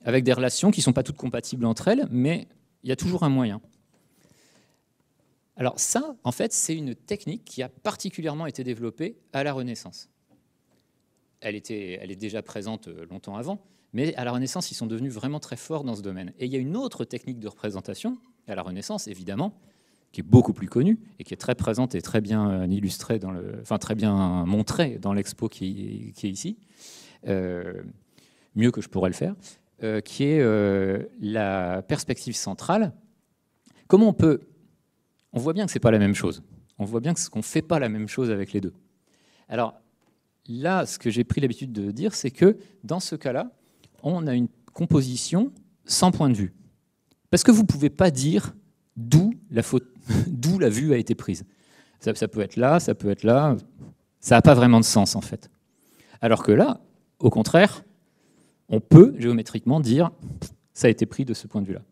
avec des relations qui ne sont pas toutes compatibles entre elles, mais il y a toujours un moyen. Alors ça, en fait, c'est une technique qui a particulièrement été développée à la Renaissance. Elle, était, elle est déjà présente euh, longtemps avant, mais à la Renaissance, ils sont devenus vraiment très forts dans ce domaine. Et il y a une autre technique de représentation, à la Renaissance évidemment, qui est beaucoup plus connue et qui est très présente et très bien euh, illustrée, dans le, enfin très bien montrée dans l'expo qui, est ici, euh, mieux que je pourrais le faire, qui est la perspective centrale. Comment on peut on voit bien que ce n'est pas la même chose. On voit bien qu'on ne fait pas la même chose avec les deux. Alors là, ce que j'ai pris l'habitude de dire, c'est que dans ce cas-là, on a une composition sans point de vue. Parce que vous ne pouvez pas dire d'où la, vue a été prise. Ça, peut être là, ça peut être là. Ça n'a pas vraiment de sens, en fait. Alors que là, au contraire, on peut géométriquement dire ça a été pris de ce point de vue-là.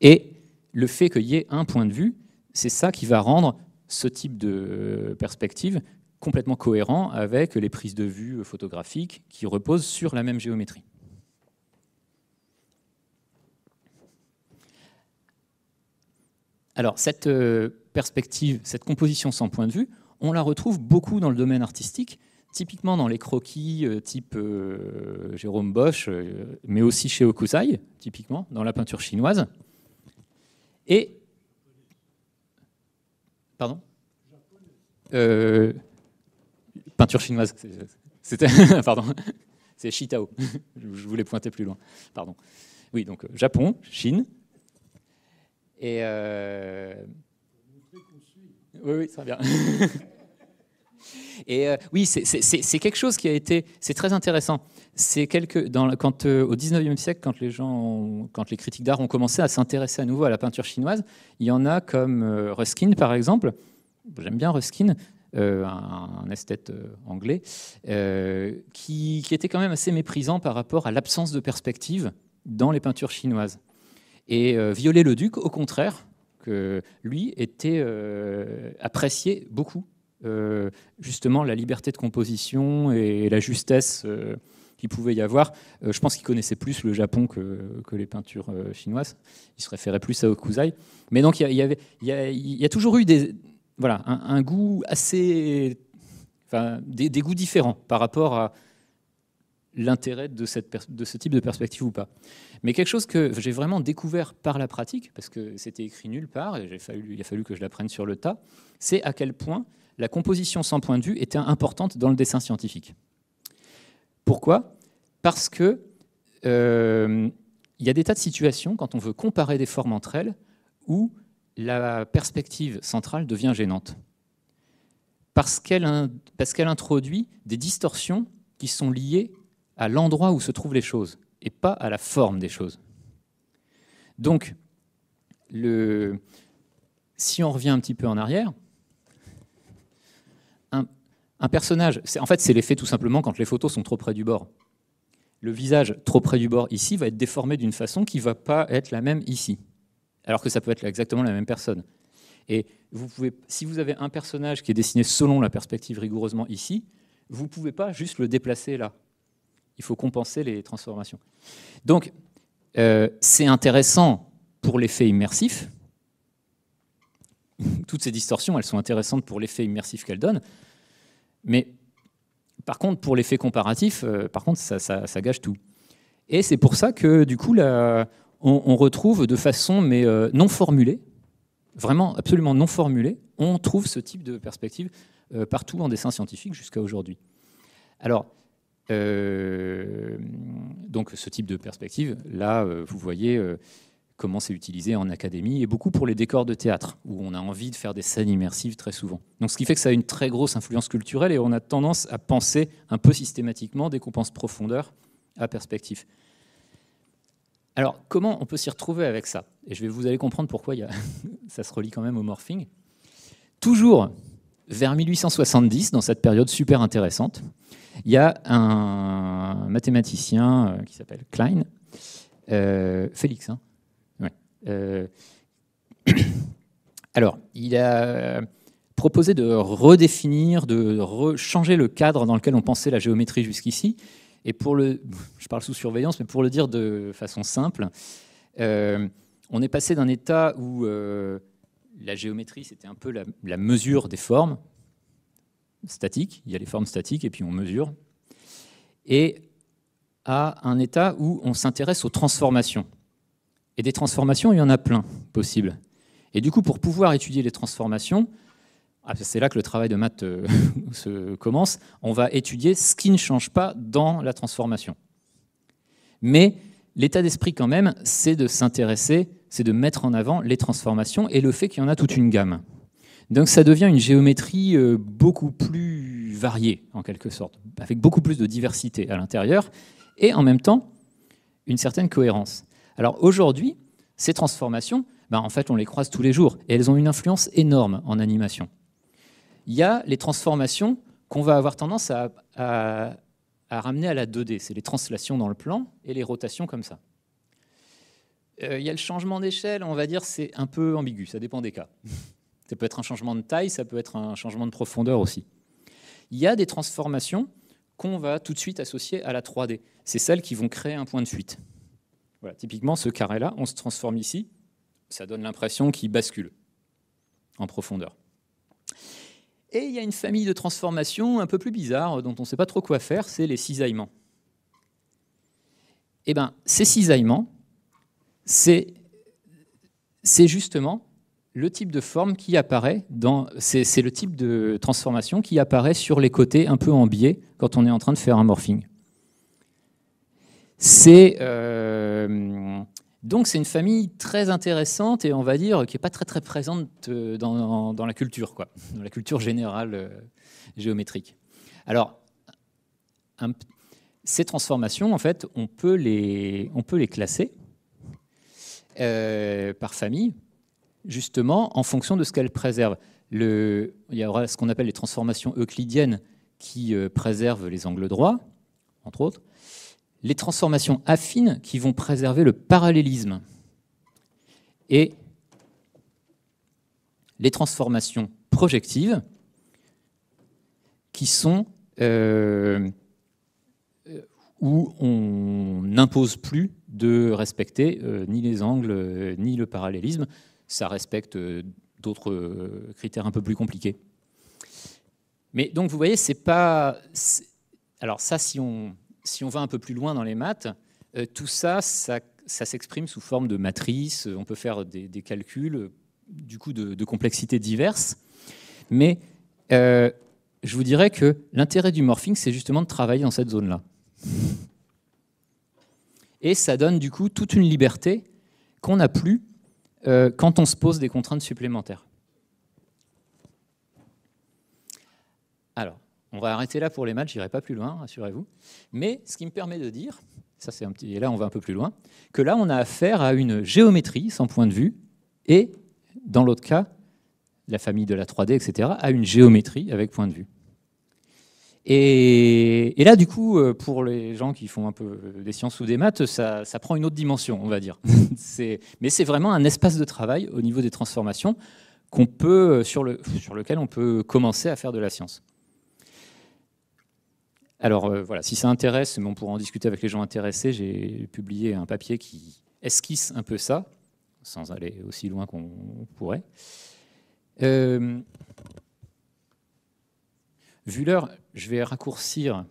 Et le fait qu'il y ait un point de vue, c'est ça qui va rendre ce type de euh, perspective complètement cohérent avec les prises de vue photographiques qui reposent sur la même géométrie. Alors cette euh, perspective, cette composition sans point de vue, on la retrouve beaucoup dans le domaine artistique, typiquement dans les croquis euh, type Jérôme Bosch, mais aussi chez Okusai, typiquement dans la peinture chinoise. Et... Pardon euh, Peinture chinoise. C'était... Pardon. C'est Shitao. Je voulais pointer plus loin. Pardon. Oui, donc euh, Japon, Chine. Et... Euh, oui, oui, ça va bien. Et euh, oui, c'est quelque chose qui a été, c'est très intéressant. C'est quelque, dans, quand euh, au 19e siècle, quand les gens, quand les critiques d'art ont commencé à s'intéresser à nouveau à la peinture chinoise, il y en a comme euh, Ruskin par exemple. J'aime bien Ruskin. un, esthète anglais, qui, était quand même assez méprisant par rapport à l'absence de perspective dans les peintures chinoises. Et viollet le duc au contraire, que lui était apprécié beaucoup euh, justement la liberté de composition et la justesse euh, qu'il pouvait y avoir. Euh, je pense qu'il connaissait plus le Japon que, les peintures chinoises. Il se référait plus à Okuzai. Mais donc, il y, y, a, toujours eu des, voilà, un, goût assez. des, goûts différents par rapport à l'intérêt de, de ce type de perspective ou pas. Mais quelque chose que j'ai vraiment découvert par la pratique, parce que c'était écrit nulle part, et il a fallu que je l'apprenne sur le tas, c'est à quel point la composition sans point de vue était importante dans le dessin scientifique. Pourquoi Parce que euh, il y a des tas de situations, quand on veut comparer des formes entre elles, où la perspective centrale devient gênante. Parce qu'elle qu'elle introduit des distorsions qui sont liées à l'endroit où se trouvent les choses et pas à la forme des choses. Donc, si on revient un petit peu en arrière, un personnage, en fait, c'est l'effet tout simplement quand les photos sont trop près du bord. Le visage trop près du bord ici va être déformé d'une façon qui ne va pas être la même ici, alors que ça peut être exactement la même personne. Et vous pouvez, si vous avez un personnage qui est dessiné selon la perspective rigoureusement ici, vous ne pouvez pas juste le déplacer là. Il faut compenser les transformations. Donc, euh, c'est intéressant pour l'effet immersif. Toutes ces distorsions, elles sont intéressantes pour l'effet immersif qu'elles donnent. Mais par contre, pour l'effet comparatif, euh, par contre, ça, gâche tout. Et c'est pour ça que, du coup, on, retrouve de façon mais, euh, non formulée, vraiment absolument non formulée, on trouve ce type de perspective euh, partout en dessin scientifique jusqu'à aujourd'hui. Alors, donc ce type de perspective, là, vous voyez comment c'est utilisé en académie, et beaucoup pour les décors de théâtre, où on a envie de faire des scènes immersives très souvent. Donc ce qui fait que ça a une très grosse influence culturelle, et on a tendance à penser un peu systématiquement, dès qu'on pense profondeur, à perspective. Alors comment on peut s'y retrouver avec ça Et je vais vous allez comprendre pourquoi il y ça se relie quand même au morphing. Toujours vers 1870, dans cette période super intéressante, il y a un mathématicien euh, qui s'appelle Klein, euh, Félix, hein, euh, alors, il a proposé de redéfinir, de changer le cadre dans lequel on pensait la géométrie jusqu'ici. Et pour le, je parle sous surveillance, mais pour le dire de façon simple, euh, on est passé d'un état où euh, la géométrie, c'était un peu la, la, mesure des formes statiques. Il y a les formes statiques et puis on mesure. Et à un état où on s'intéresse aux transformations. Et des transformations, il y en a plein possibles. Et du coup, pour pouvoir étudier les transformations, ah, c'est là que le travail de maths euh, se commence, on va étudier ce qui ne change pas dans la transformation. Mais l'état d'esprit quand même, c'est de s'intéresser, c'est de mettre en avant les transformations et le fait qu'il y en a toute une gamme. Donc ça devient une géométrie euh, beaucoup plus variée, en quelque sorte, avec beaucoup plus de diversité à l'intérieur, et en même temps, une certaine cohérence. Alors aujourd'hui, ces transformations, ben, en fait, on les croise tous les jours et elles ont une influence énorme en animation. Il y a les transformations qu'on va avoir tendance à, ramener à la 2D, c'est les translations dans le plan et les rotations comme ça. Euh, il y a le changement d'échelle, on va dire, c'est un peu ambigu, ça dépend des cas. Ça peut être un changement de taille, ça peut être un changement de profondeur aussi. Il y a des transformations qu'on va tout de suite associer à la 3D. C'est celles qui vont créer un point de fuite. Voilà, typiquement, ce carré-là, on se transforme ici, ça donne l'impression qu'il bascule en profondeur. Et il y a une famille de transformations un peu plus bizarre dont on ne sait pas trop quoi faire, c'est les cisaillements. Eh ben, ces cisaillements, c'est justement le type de forme qui apparaît dans. C'est le type de transformation qui apparaît sur les côtés un peu en biais quand on est en train de faire un morphing. C'est euh, donc c'est une famille très intéressante et on va dire qui est pas très très présente euh, dans, la culture quoi, dans la culture générale euh, géométrique. Alors ces transformations en fait on peut les on peut les classer par famille justement en fonction de ce qu'elles préservent. il y aura ce qu'on appelle les transformations euclidiennes qui préservent les angles droits entre autres les transformations affines qui vont préserver le parallélisme et les transformations projectives qui sont euh, où on n'impose plus de respecter euh, ni les angles euh, ni le parallélisme. Ça respecte d'autres critères un peu plus compliqués. Mais donc vous voyez, c'est pas. Alors ça, si on si on va un peu plus loin dans les maths, euh, tout ça, ça, s'exprime sous forme de matrices. On peut faire des, calculs, euh, du coup, de, complexité complexités diverses. Mais euh, je vous dirais que l'intérêt du morphing, c'est justement de travailler dans cette zone-là. Et ça donne du coup toute une liberté qu'on n'a plus quand on se pose des contraintes supplémentaires. On va arrêter là pour les maths, j'irai pas plus loin, rassurez-vous. Mais ce qui me permet de dire, ça c'est un petit, et là on va un peu plus loin, que là on a affaire à une géométrie sans point de vue et, dans l'autre cas, la famille de la 3D, etc., à une géométrie avec point de vue. Et, là, du coup, euh, pour les gens qui font un peu des sciences ou des maths, ça, prend une autre dimension, on va dire. mais c'est vraiment un espace de travail au niveau des transformations qu'on peut, euh, sur, le, sur lequel on peut commencer à faire de la science. Alors euh, voilà, si ça intéresse, mais on pourra en discuter avec les gens intéressés, j'ai publié un papier qui esquisse un peu ça, sans aller aussi loin qu'on pourrait. Euh, vu l'heure, je vais raccourcir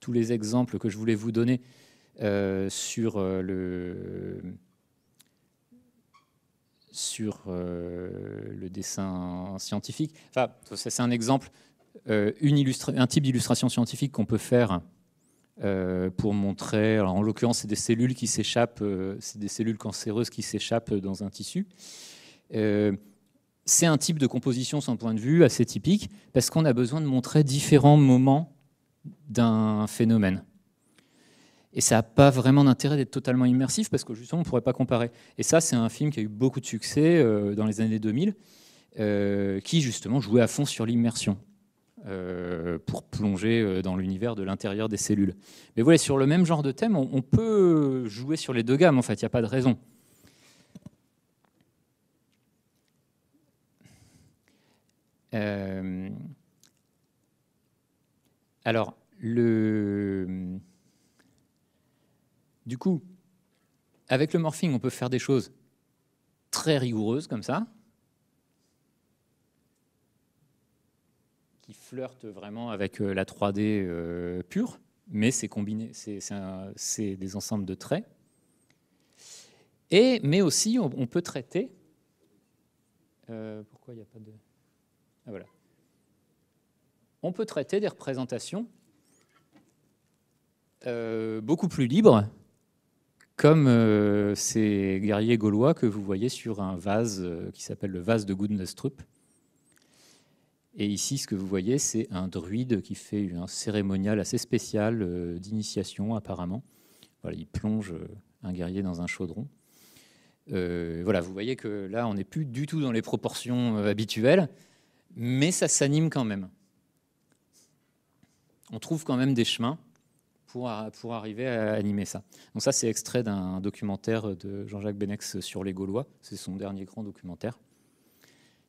tous les exemples que je voulais vous donner euh, sur le dessin scientifique. Enfin, c'est un exemple euh, un type d'illustration scientifique qu'on peut faire euh, pour montrer, en l'occurrence, c'est des cellules qui s'échappent, euh, c'est des cellules cancéreuses qui s'échappent dans un tissu. c'est un type de composition, sans point de vue, assez typique, parce qu'on a besoin de montrer différents moments d'un phénomène. Et ça n'a pas vraiment d'intérêt d'être totalement immersif, parce que on ne pourrait pas comparer. Et ça, c'est un film qui a eu beaucoup de succès dans les années 2000, qui justement jouait à fond sur l'immersion. Euh, pour plonger euh, dans l'univers de l'intérieur des cellules. Mais voilà, sur le même genre de thème, on, peut jouer sur les deux gammes, en fait, il n'y a pas de raison. Euh, alors, le... du coup, avec le morphing, on peut faire des choses très rigoureuses comme ça, qui flirte vraiment avec euh, la 3D euh, pure, mais c'est combiné, c'est des ensembles de traits. Et, mais aussi, on, peut traiter. Euh, pourquoi il a pas de. Ah, voilà. On peut traiter des représentations beaucoup plus libres, comme ces guerriers gaulois que vous voyez sur un vase qui s'appelle le vase de Gundestrup, et ici, ce que vous voyez, c'est un druide qui fait un cérémonial assez spécial euh, d'initiation, apparemment. Voilà, il plonge euh, un guerrier dans un chaudron. Euh, voilà, vous voyez que là, on n'est plus du tout dans les proportions habituelles, mais ça s'anime quand même. On trouve quand même des chemins pour, pour arriver à animer ça. Donc ça, c'est extrait d'un documentaire de Jean-Jacques Benex sur les Gaulois. C'est son dernier grand documentaire.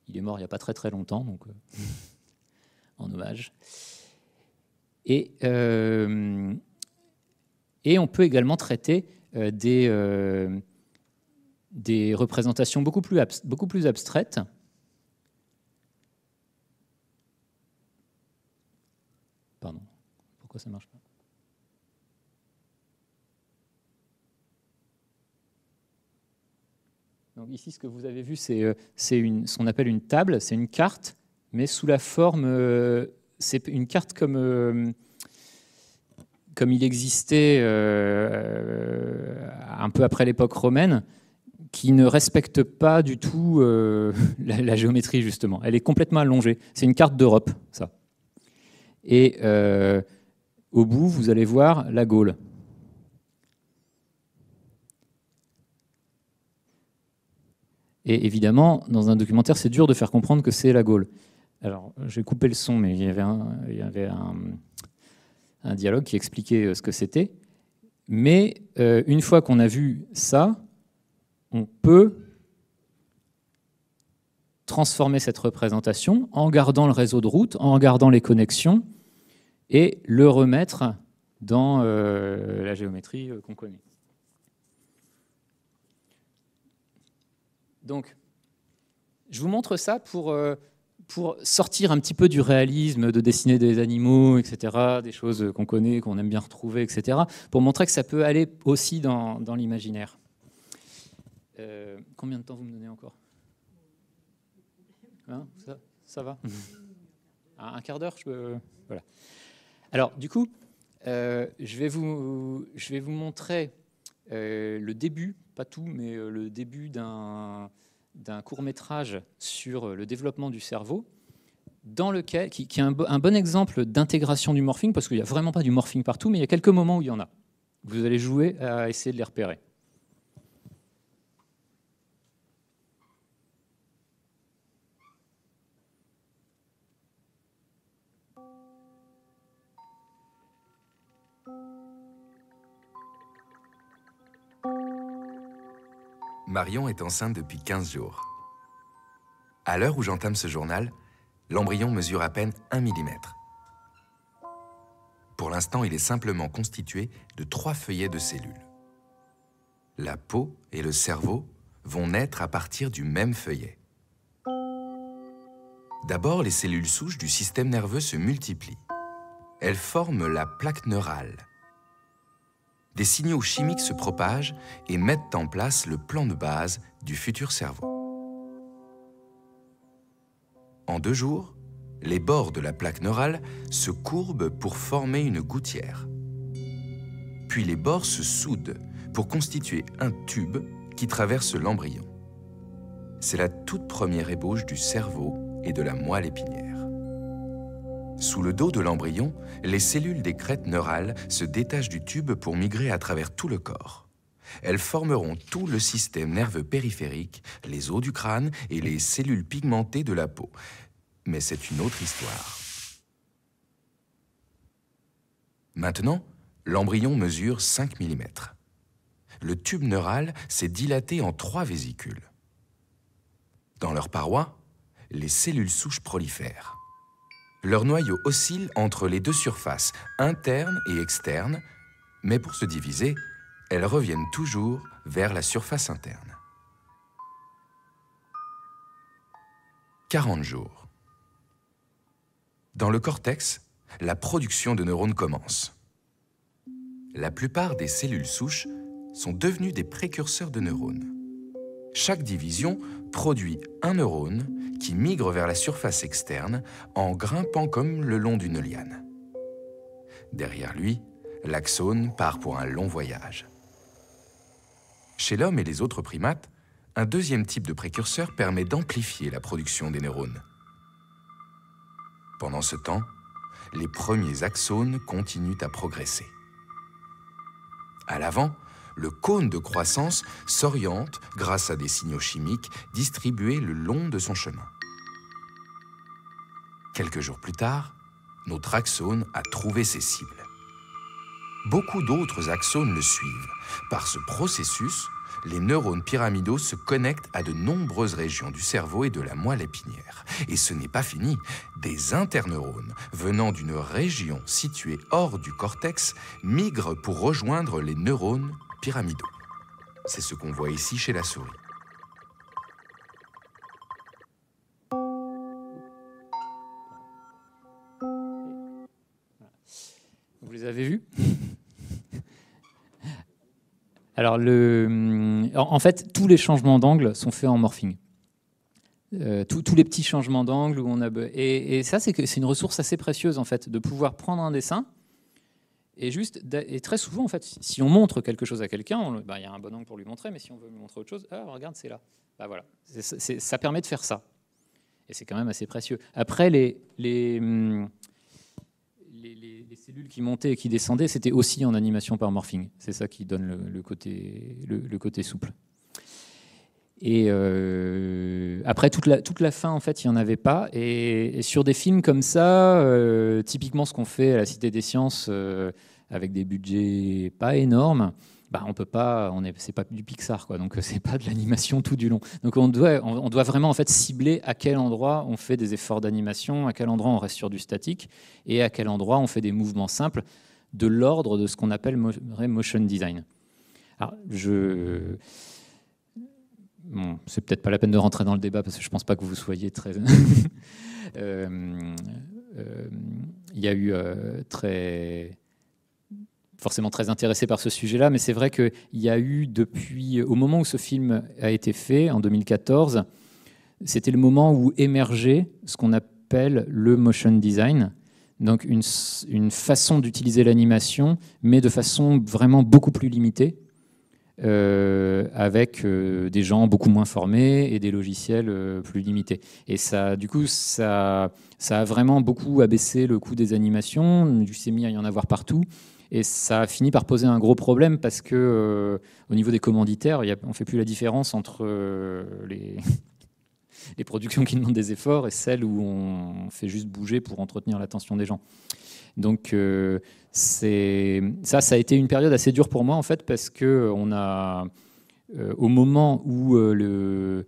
Il est mort il n'y a pas très très longtemps, donc euh, en hommage. Et, euh, et on peut également traiter euh, des, des représentations beaucoup plus, beaucoup plus abstraites. Pardon, pourquoi ça ne marche pas ici, ce que vous avez vu, c'est euh, ce qu'on appelle une table, c'est une carte, mais sous la forme, euh, c'est une carte comme, euh, comme il existait un peu après l'époque romaine, qui ne respecte pas du tout la, géométrie, justement. Elle est complètement allongée. C'est une carte d'Europe, ça. Et au bout, vous allez voir la Gaule. Et évidemment, dans un documentaire, c'est dur de faire comprendre que c'est la Gaule. Alors, j'ai coupé le son, mais il y avait un, dialogue qui expliquait euh, ce que c'était. Mais euh, une fois qu'on a vu ça, on peut transformer cette représentation en gardant le réseau de route, en gardant les connexions, et le remettre dans euh, la géométrie qu'on connaît. Donc, je vous montre ça pour, euh, pour sortir un petit peu du réalisme de dessiner des animaux, etc., des choses qu'on connaît, qu'on aime bien retrouver, etc., pour montrer que ça peut aller aussi dans, l'imaginaire. Euh, combien de temps vous me donnez encore hein ça, va ah, Un quart d'heure, Voilà. Alors, du coup, euh, je, vais vous, je vais vous montrer le début pas tout, mais euh, le début d'un court métrage sur euh, le développement du cerveau, dans lequel, qui, est un, un bon exemple d'intégration du morphing, parce qu'il n'y a vraiment pas du morphing partout, mais il y a quelques moments où il y en a. Vous allez jouer à essayer de les repérer. Marion est enceinte depuis 15 jours. À l'heure où j'entame ce journal, l'embryon mesure à peine 1 mm. Pour l'instant, il est simplement constitué de trois feuillets de cellules. La peau et le cerveau vont naître à partir du même feuillet. D'abord, les cellules souches du système nerveux se multiplient. Elles forment la plaque neurale, des signaux chimiques se propagent et mettent en place le plan de base du futur cerveau. En deux jours, les bords de la plaque neurale se courbent pour former une gouttière. Puis les bords se soudent pour constituer un tube qui traverse l'embryon. C'est la toute première ébauche du cerveau et de la moelle épinière. Sous le dos de l'embryon, les cellules des crêtes neurales se détachent du tube pour migrer à travers tout le corps. Elles formeront tout le système nerveux périphérique, les os du crâne et les cellules pigmentées de la peau. Mais c'est une autre histoire. Maintenant, l'embryon mesure 5 mm. Le tube neural s'est dilaté en trois vésicules. Dans leurs parois, les cellules souches prolifèrent. Leur noyau oscille entre les deux surfaces, interne et externe, mais pour se diviser, elles reviennent toujours vers la surface interne. 40 jours. Dans le cortex, la production de neurones commence. La plupart des cellules souches sont devenues des précurseurs de neurones. Chaque division produit un neurone qui migre vers la surface externe en grimpant comme le long d'une liane. Derrière lui, l'axone part pour un long voyage. Chez l'homme et les autres primates, un deuxième type de précurseur permet d'amplifier la production des neurones. Pendant ce temps, les premiers axones continuent à progresser. À l'avant, le cône de croissance s'oriente grâce à des signaux chimiques distribués le long de son chemin. Quelques jours plus tard, notre axone a trouvé ses cibles. Beaucoup d'autres axones le suivent. Par ce processus, les neurones pyramidaux se connectent à de nombreuses régions du cerveau et de la moelle épinière. Et ce n'est pas fini. Des interneurones venant d'une région située hors du cortex migrent pour rejoindre les neurones pyramidaux. C'est ce qu'on voit ici chez la souris. Vous les avez vus Alors, le, en fait, tous les changements d'angle sont faits en morphing. Euh, tous les petits changements d'angle où on a et, et ça c'est une ressource assez précieuse en fait de pouvoir prendre un dessin et, juste, et très souvent, en fait, si on montre quelque chose à quelqu'un, bah, il y a un bon angle pour lui montrer, mais si on veut lui montrer autre chose, ah, regarde, c'est là. Bah, voilà. ça permet de faire ça. Et c'est quand même assez précieux. Après, hum, les, les, les, cellules qui montaient et qui descendaient, c'était aussi en animation par morphing. C'est ça qui donne le, côté, le côté souple. Et euh, après, toute la, toute la fin, en fait, il n'y en avait pas. Et, sur des films comme ça, euh, typiquement ce qu'on fait à la Cité des Sciences, euh, avec des budgets pas énormes, bah, on peut pas, on c'est pas du Pixar, quoi. Donc c'est pas de l'animation tout du long. Donc on doit, on, doit vraiment en fait cibler à quel endroit on fait des efforts d'animation, à quel endroit on reste sur du statique, et à quel endroit on fait des mouvements simples, de l'ordre de ce qu'on appelle motion design. Alors je c'est peut-être pas la peine de rentrer dans le débat parce que je pense pas que vous soyez très. Euh, euh, il y a eu euh, très forcément très intéressé par ce sujet-là, mais c'est vrai qu'il y a eu depuis au moment où ce film a été fait en 2014, c'était le moment où émergeait ce qu'on appelle le motion design, donc une, une façon d'utiliser l'animation, mais de façon vraiment beaucoup plus limitée euh, avec euh, des gens beaucoup moins formés et des logiciels euh, plus limités. Et ça, du coup, ça, ça a vraiment beaucoup abaissé le coût des animations. Du s'est à y en avoir partout. Et ça a fini par poser un gros problème parce que, au niveau des commanditaires, on ne fait plus la différence entre les productions qui demandent des efforts et celles où on fait juste bouger pour entretenir l'attention des gens. Donc euh, ça, ça a été une période assez dure pour moi en fait parce que euh, au moment où euh,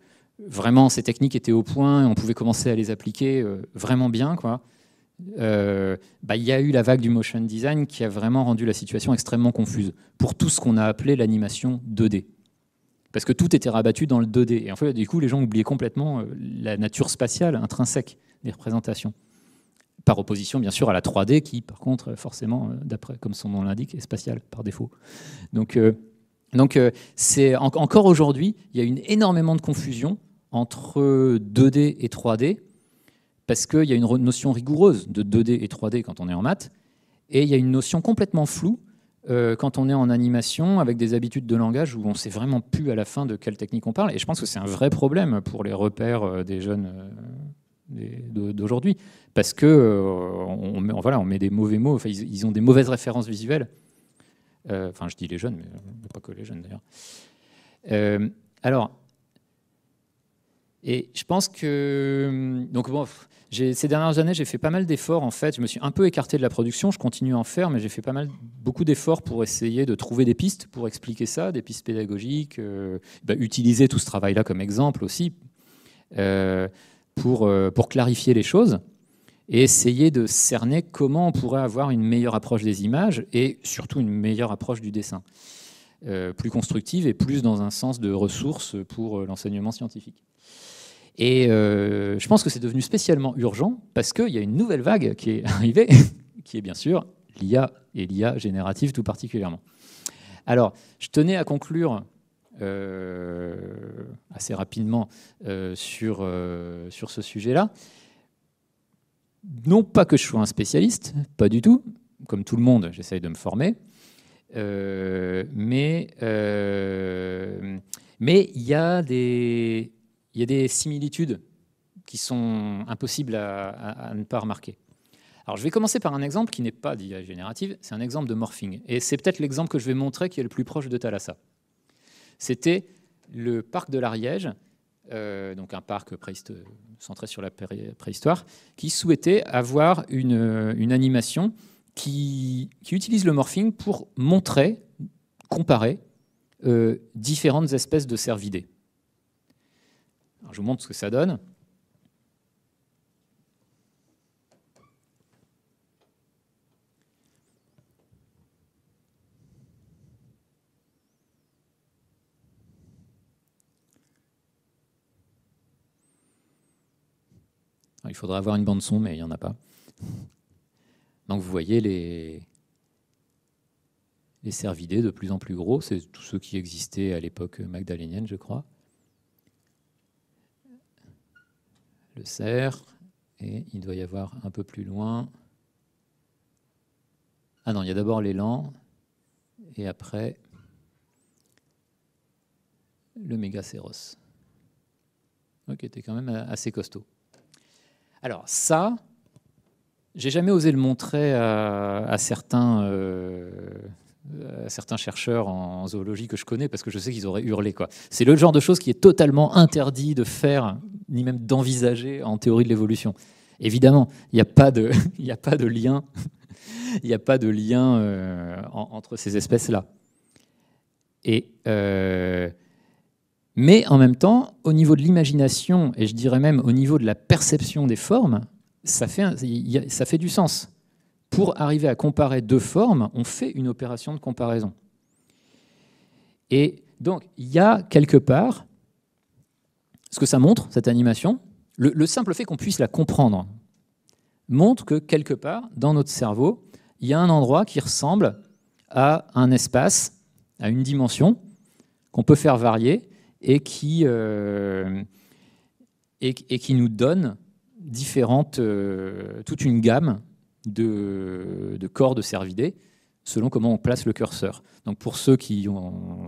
vraiment ces techniques étaient au point, et on pouvait commencer à les appliquer vraiment bien bah, Il y a eu la vague du motion design qui a vraiment rendu la situation extrêmement confuse pour tout ce qu'on a appelé l'animation 2D. Parce que tout était rabattu dans le 2D. Et en fait, du coup, les gens oubliaient complètement la nature spatiale intrinsèque des représentations par opposition bien sûr à la 3D qui par contre euh, forcément euh, d'après comme son nom l'indique est spatiale par défaut. Donc euh, donc c'est encore aujourd'hui, il y a une énormément de confusion entre 2D et 3D parce qu'il y a une notion rigoureuse de 2D et 3D quand on est en maths et il y a une notion complètement floue quand on est en animation avec des habitudes de langage où on ne sait vraiment plus à la fin de quelle technique on parle. Et je pense que c'est un vrai problème pour les repères des jeunes d'aujourd'hui parce que euh, on, met, voilà, on met des mauvais mots, ils, ont des mauvaises références visuelles. Euh, enfin, je dis les jeunes, mais, pas que les jeunes d'ailleurs. Euh, alors, et je pense que donc ces dernières années, j'ai fait pas mal d'efforts en fait. Je me suis un peu écarté de la production. Je continue à en faire, mais j'ai fait pas mal, beaucoup d'efforts pour essayer de trouver des pistes pour expliquer ça, des pistes pédagogiques, bah, utiliser tout ce travail-là comme exemple aussi pour pour clarifier les choses et essayer de cerner comment on pourrait avoir une meilleure approche des images et surtout une meilleure approche du dessin, euh, plus constructive et plus dans un sens de ressources pour euh, l'enseignement scientifique. Et euh, je pense que c'est devenu spécialement urgent parce qu'il y a une nouvelle vague qui est arrivée, qui est bien sûr l'IA et l'IA générative tout particulièrement. Alors, je tenais à conclure assez rapidement sur, sur ce sujet-là non pas que je sois un spécialiste, pas du tout, comme tout le monde, j'essaye de me former, euh, mais euh, il y a des similitudes qui sont impossibles à, ne pas remarquer. Alors je vais commencer par un exemple qui n'est pas d'IA générative, c'est un exemple de morphing. Et c'est peut-être l'exemple que je vais montrer qui est le plus proche de Thalassa. C'était le parc de l'Ariège euh, donc un parc centré sur la préhistoire, qui souhaitait avoir une, animation qui, utilise le morphing pour montrer, comparer euh, différentes espèces de cervidés. je vous montre ce que ça donne. Il faudra avoir une bande son, mais il n'y en a pas. Donc vous voyez les, les cervidés de plus en plus gros, c'est tous ceux qui existaient à l'époque magdalénienne, je crois. Le cerf, et il doit y avoir un peu plus loin. Ah non, il y a d'abord l'élan, et après le mégacéros, qui était quand même assez costaud. Alors ça, j'ai jamais osé le montrer à, certains, euh, certains chercheurs en, zoologie que je connais parce que je sais qu'ils auraient hurlé. C'est le genre de chose qui est totalement interdit de faire, ni même d'envisager en théorie de l'évolution. Évidemment, il n'y a, pas de, a pas de lien, a pas de lien euh, entre ces espèces-là. Et euh, mais en même temps, au niveau de l'imagination, et je dirais même au niveau de la perception des formes, ça fait, ça fait du sens. Pour arriver à comparer deux formes, on fait une opération de comparaison. Et donc, il y a quelque part ce que ça montre, cette animation, le simple fait qu'on puisse la comprendre, montre que quelque part, dans notre cerveau, il y a un endroit qui ressemble à un espace, à une dimension, qu'on peut faire varier, et qui, euh, et, qui nous donne différentes, euh, toute une gamme de, de corps de cervidés selon comment on place le curseur. Donc pour ceux qui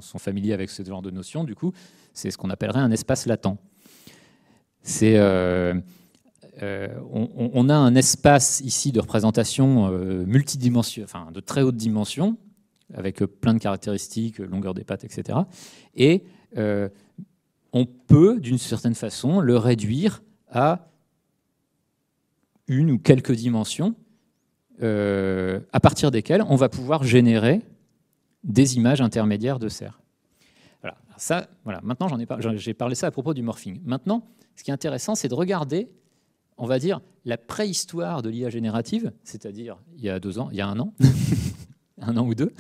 sont familiers avec ce genre de notion, du coup, c'est ce qu'on appellerait un espace latent. C'est euh, on, a un espace ici de représentation enfin de très haute dimension, avec plein de caractéristiques, longueur des pattes, etc. Et euh, on peut, d'une certaine façon, le réduire à une ou quelques dimensions euh, à partir desquelles on va pouvoir générer des images intermédiaires de serre. Voilà. Ça, voilà. Maintenant, j'en ai j'ai parlé ça à propos du morphing. Maintenant, ce qui est intéressant, c'est de regarder, on va dire, la préhistoire de l'IA générative, c'est-à-dire il y a deux ans, il y a un an, un an ou deux,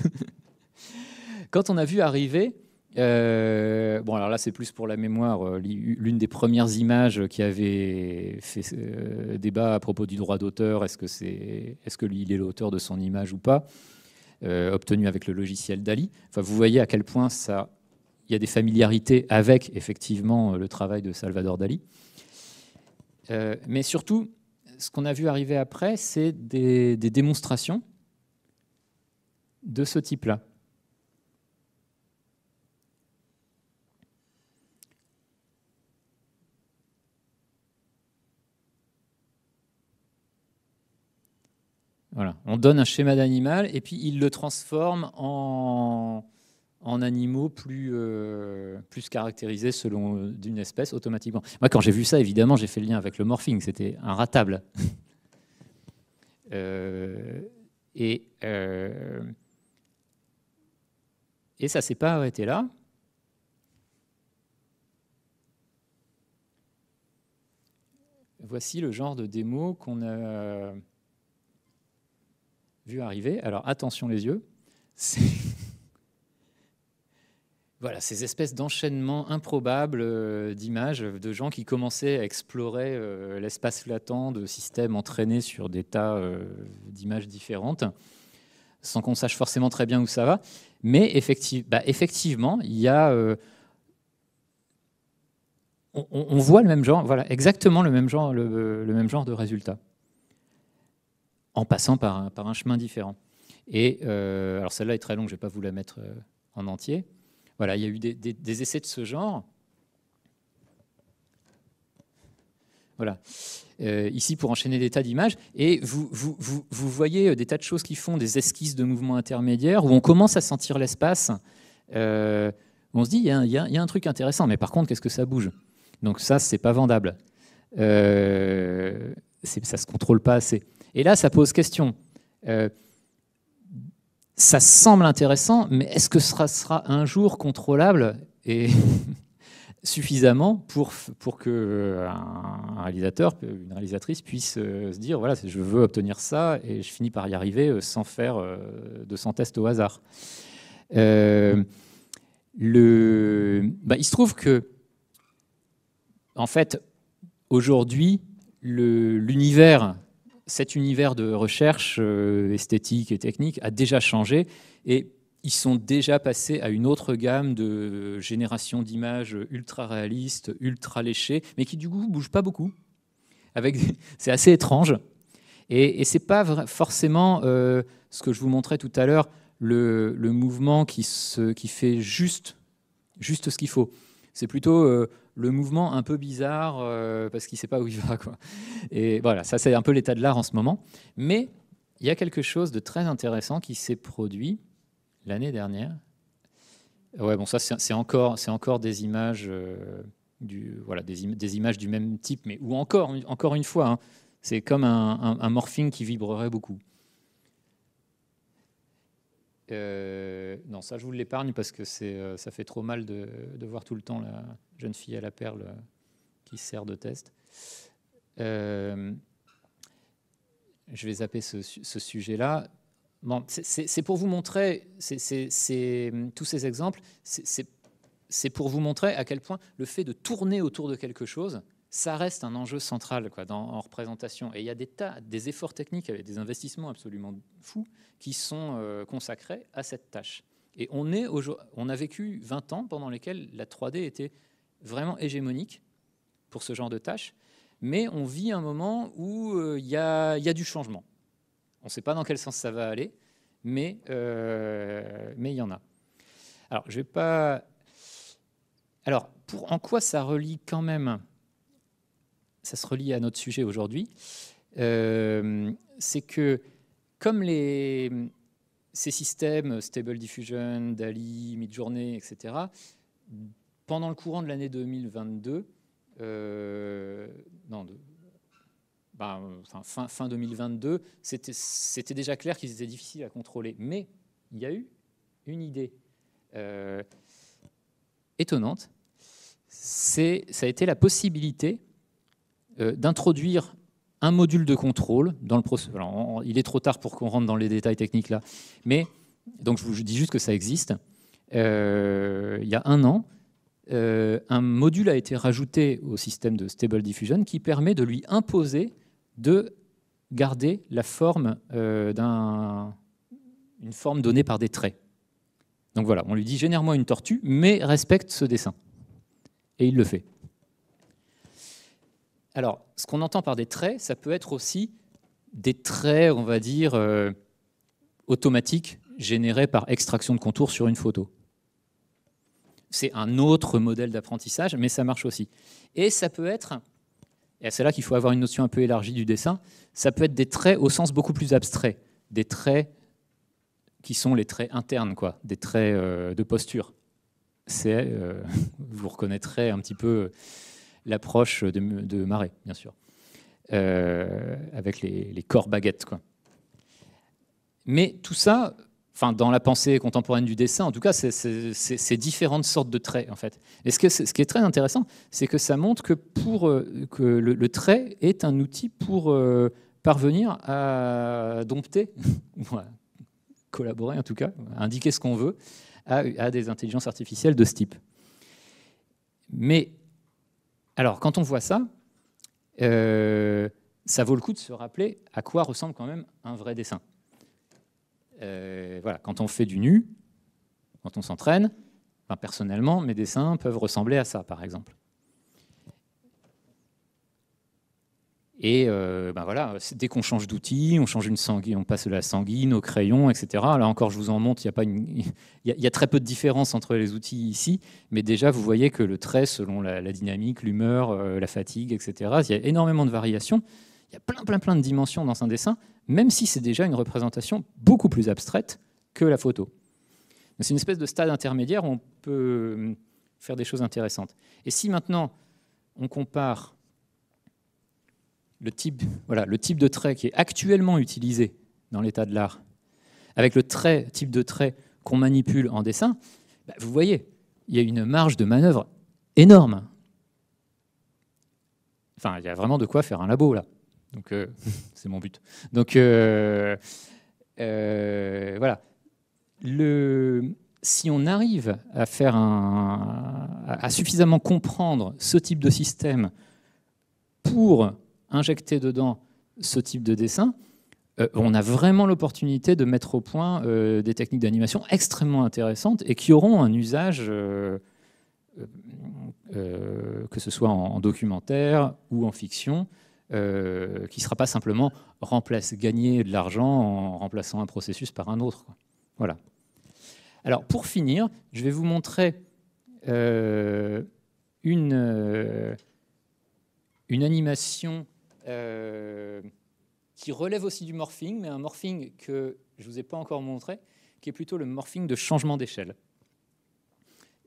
quand on a vu arriver euh, bon, alors là, c'est plus pour la mémoire. Euh, l'une des premières images qui avait fait euh, débat à propos du droit d'auteur, est-ce que c'est, est-ce que il est l'auteur de son image ou pas, obtenu obtenue avec le logiciel Dali. Enfin, vous voyez à quel point ça, il y a des familiarités avec effectivement le travail de Salvador Dali. mais surtout, ce qu'on a vu arriver après, c'est des démonstrations de ce type-là. On donne un schéma d'animal et puis il le transforme en, en animaux plus, euh, plus caractérisés selon d'une espèce automatiquement. Moi, quand j'ai vu ça, évidemment, j'ai fait le lien avec le morphing. C'était un ratable. Euh, et, euh, et ça ne s'est pas arrêté là. Voici le genre de démo qu'on a vu arriver. Alors attention les yeux. voilà, ces espèces d'enchaînements improbables euh, d'images de gens qui commençaient à explorer euh, l'espace latent de systèmes entraînés sur des tas euh, d'images différentes, sans qu'on sache forcément très bien où ça va. Mais bah, effectivement, il y On, voit le même genre, voilà, exactement le même genre, même genre de résultats en passant par un, chemin différent. Et euh, alors celle-là est très longue, je ne vais pas vous la mettre euh, en entier. Voilà, il y a eu des, essais de ce genre. Voilà. Euh, ici pour enchaîner des tas d'images. Et vous, voyez des tas de choses qui font, des esquisses de mouvements intermédiaires, où on commence à sentir l'espace. on se dit, il y, a un truc intéressant, mais par contre, qu'est-ce que ça bouge Donc ça, c'est pas vendable. Euh, ça se contrôle pas assez. Et là, ça pose question. Euh, ça semble intéressant, mais est-ce que ça sera un jour contrôlable et suffisamment pour, pour que euh, réalisateur, une réalisatrice puisse euh, se dire voilà, je veux obtenir ça et je finis par y arriver sans faire de 200 tests au hasard. Bah, il se trouve que, en fait, aujourd'hui, l'univers cet univers de recherche euh, esthétique et technique a déjà changé et ils sont déjà passés à une autre gamme de génération d'images ultra réalistes, ultra léchées, mais qui du coup bougent pas beaucoup. Avec, c'est assez étrange. Et, et c'est pas forcément euh, ce que je vous montrais tout à l'heure, le, mouvement qui, fait juste, juste ce qu'il faut. C'est plutôt euh, le mouvement un peu bizarre euh, parce qu'il ne sait pas où il va. Quoi. Et voilà, ça c'est un peu l'état de l'art en ce moment. Mais il y a quelque chose de très intéressant qui s'est produit l'année dernière. Ouais, bon, ça c'est encore, encore des images. Euh, du, voilà, des, images du même type, mais ou encore, encore une fois, hein, c'est comme un, un, un morphing qui vibrerait beaucoup non, ça, je vous l'épargne parce que c'est, euh, ça fait trop mal de, voir tout le temps la jeune fille à la perle euh, qui sert de test. Euh, je vais zapper ce, sujet-là. c'est pour vous montrer, c'est tous ces exemples, c'est pour vous montrer à quel point le fait de tourner autour de quelque chose, ça reste un enjeu central quoi, dans, en représentation. Et il y a des tas, des efforts techniques avec des investissements absolument fous qui sont euh, consacrés à cette tâche. Et on, est on a vécu 20 ans pendant lesquels la 3D était vraiment hégémonique pour ce genre de tâche, mais on vit un moment où euh, il y, a, du changement. On ne sait pas dans quel sens ça va aller, euh, mais il y en a. Alors, je vais pas. Alors, pour, en quoi ça relie quand même ça se relie à notre sujet aujourd'hui, euh, c'est que comme les, ces systèmes, Stable Diffusion, DALI, Midjourney, etc., pendant le courant de l'année 2022, euh, non, ben, fin, 2022, c'était déjà clair qu'ils étaient difficiles à contrôler. Mais il y a eu une idée euh, étonnante, ça a été la possibilité euh, d'introduire un module de contrôle dans le processus. il est trop tard pour qu'on rentre dans les détails techniques là, mais donc je vous dis juste que ça existe. Euh, il y a un an, euh, un module a été rajouté au système de Stable Diffusion qui permet de lui imposer de garder la forme d'un une forme donnée par des traits. Donc voilà, on lui dit génère-moi une tortue, mais respecte ce dessin. Et il le fait. Alors, ce qu'on entend par des traits, ça peut être aussi des traits, on va dire, euh, automatiques générés par extraction de contours sur une photo. C'est un autre modèle d'apprentissage, mais ça marche aussi. Et ça peut être, et c'est là qu'il faut avoir une notion un peu élargie du dessin, ça peut être des traits au sens beaucoup plus abstrait, des traits qui sont les traits internes, quoi, des traits euh, de posture. C'est, euh, vous reconnaîtrez un petit peu l'approche de, Marais, bien sûr, euh, avec les, corps baguettes. Quoi. Mais tout ça, enfin, dans la pensée contemporaine du dessin, en tout cas, c'est différentes sortes de traits, en fait. Et ce, que, ce qui est très intéressant, c'est que ça montre que, pour, euh, que le, trait est un outil pour euh, parvenir à dompter, ou à collaborer en tout cas, indiquer ce qu'on veut, à, à des intelligences artificielles de ce type. Mais alors, quand on voit ça, euh, ça vaut le coup de se rappeler à quoi ressemble quand même un vrai dessin. Euh, voilà, quand on fait du nu, quand on s'entraîne, ben, personnellement, mes dessins peuvent ressembler à ça, par exemple. Et euh, ben voilà, dès qu'on change d'outil, on change une sanguine, on passe de la sanguine au crayon, etc. Là encore, je vous en montre, il y a pas une, il y, a, très peu de différence entre les outils ici, mais déjà vous voyez que le trait, selon la, dynamique, l'humeur, euh, la fatigue, etc. Il y a énormément de variations. Il y a plein, plein, plein de dimensions dans un dessin, même si c'est déjà une représentation beaucoup plus abstraite que la photo. C'est une espèce de stade intermédiaire où on peut euh, faire des choses intéressantes. Et si maintenant on compare le type, voilà, le type de trait qui est actuellement utilisé dans l'état de l'art, avec le trait, type de trait qu'on manipule en dessin, bah, vous voyez, il y a une marge de manœuvre énorme. Enfin, il y a vraiment de quoi faire un labo là. Donc, euh, c'est mon but. Donc, euh, euh, voilà. Le, si on arrive à faire un, à suffisamment comprendre ce type de système pour injecter dedans ce type de dessin, euh, on a vraiment l'opportunité de mettre au point euh, des techniques d'animation extrêmement intéressantes et qui auront un usage, euh, que ce soit en, documentaire ou en fiction, qui ne sera pas simplement gagner de l'argent en remplaçant un processus par un autre. Voilà. Alors pour finir, je vais vous montrer une, une animation euh, qui relève aussi du morphing, mais un morphing que je ne vous ai pas encore montré, qui est plutôt le morphing de changement d'échelle.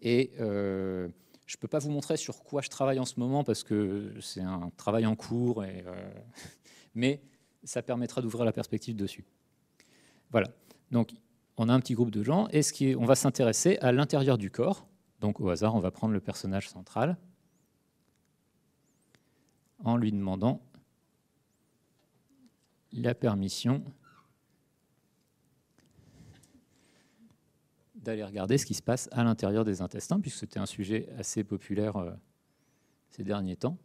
Et euh, je ne peux pas vous montrer sur quoi je travaille en ce moment parce que c'est un travail en cours, et, euh, mais ça permettra d'ouvrir la perspective dessus. Voilà. Donc, on a un petit groupe de gens et ce qui on va s'intéresser à l'intérieur du corps. Donc, au hasard, on va prendre le personnage central en lui demandant la permission d'aller regarder ce qui se passe à l'intérieur des intestins, puisque c'était un sujet assez populaire euh, ces derniers temps.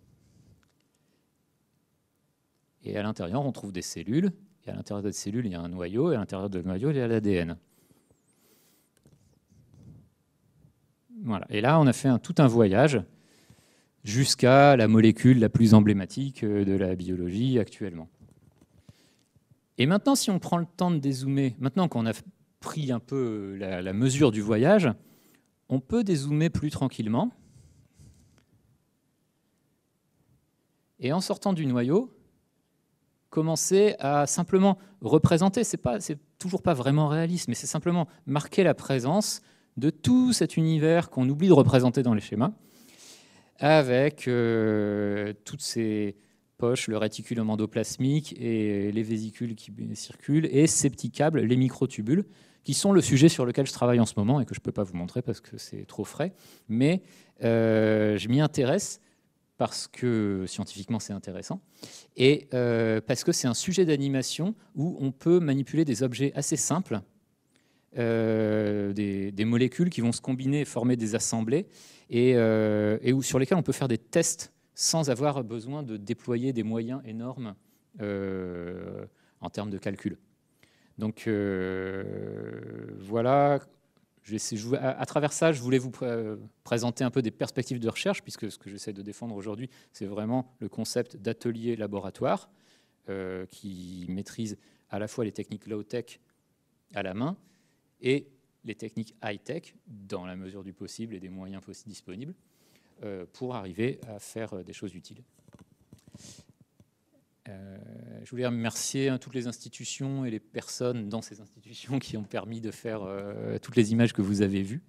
Et à l'intérieur, on trouve des cellules. Et à l'intérieur des cellules, il y a un noyau. Et à l'intérieur du noyau, il y a l'ADN. Voilà. Et là, on a fait tout un voyage jusqu'à la molécule la plus emblématique euh, de la biologie actuellement. Et maintenant, si on prend le temps de dézoomer, maintenant qu'on a pris un peu euh, la, mesure du voyage, on peut dézoomer plus tranquillement. Et en sortant du noyau, commencer à simplement représenter, c'est pas, toujours pas vraiment réaliste, mais c'est simplement marquer la présence de tout cet univers qu'on oublie de représenter dans les schémas, avec euh, toutes ces, le réticulum endoplasmique et les vésicules qui circulent, et ces petits câbles, les microtubules, qui sont le sujet sur lequel je travaille en ce moment et que je ne peux pas vous montrer parce que c'est trop frais. Mais euh, je m'y intéresse parce que scientifiquement c'est intéressant, et euh, parce que c'est un sujet d'animation où on peut manipuler des objets assez simples, euh, des, molécules qui vont se combiner et former des assemblées, et, où, sur lesquelles on peut faire des tests sans avoir besoin de déployer des moyens énormes euh, en termes de calcul. Donc euh, voilà, à, travers ça, je voulais vous présenter un peu des perspectives de recherche, puisque ce que j'essaie de défendre aujourd'hui, c'est vraiment le concept d'atelier laboratoire euh, qui maîtrise à la fois les techniques low-tech à la main et les techniques high-tech dans la mesure du possible et des moyens disponibles. Euh, pour arriver à faire euh, des choses utiles. Euh, je voulais remercier hein, toutes les institutions et les personnes dans ces institutions qui ont permis de faire toutes les images que vous avez vues.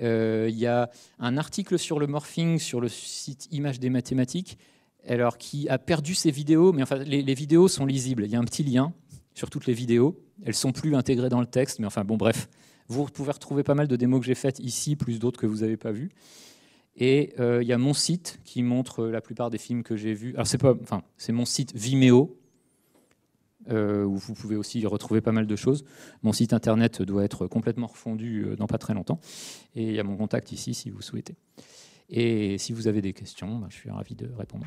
Il y a un article sur le morphing sur le site Images des mathématiques, alors qui a perdu ses vidéos, mais enfin les, vidéos sont lisibles. Il y a un petit lien sur toutes les vidéos. Elles sont plus intégrées dans le texte, mais enfin bon, bref, vous pouvez retrouver pas mal de démos que j'ai faites ici, plus d'autres que vous n'avez pas vues. Et euh, il y a mon site qui montre euh, la plupart des films que j'ai vus. Alors c'est pas, enfin c'est mon site Vimeo euh, où vous pouvez aussi retrouver pas mal de choses. Mon site internet doit être complètement refondu dans pas très longtemps. Et il y a mon contact ici si vous souhaitez. Et si vous avez des questions, ben, je suis ravi de répondre.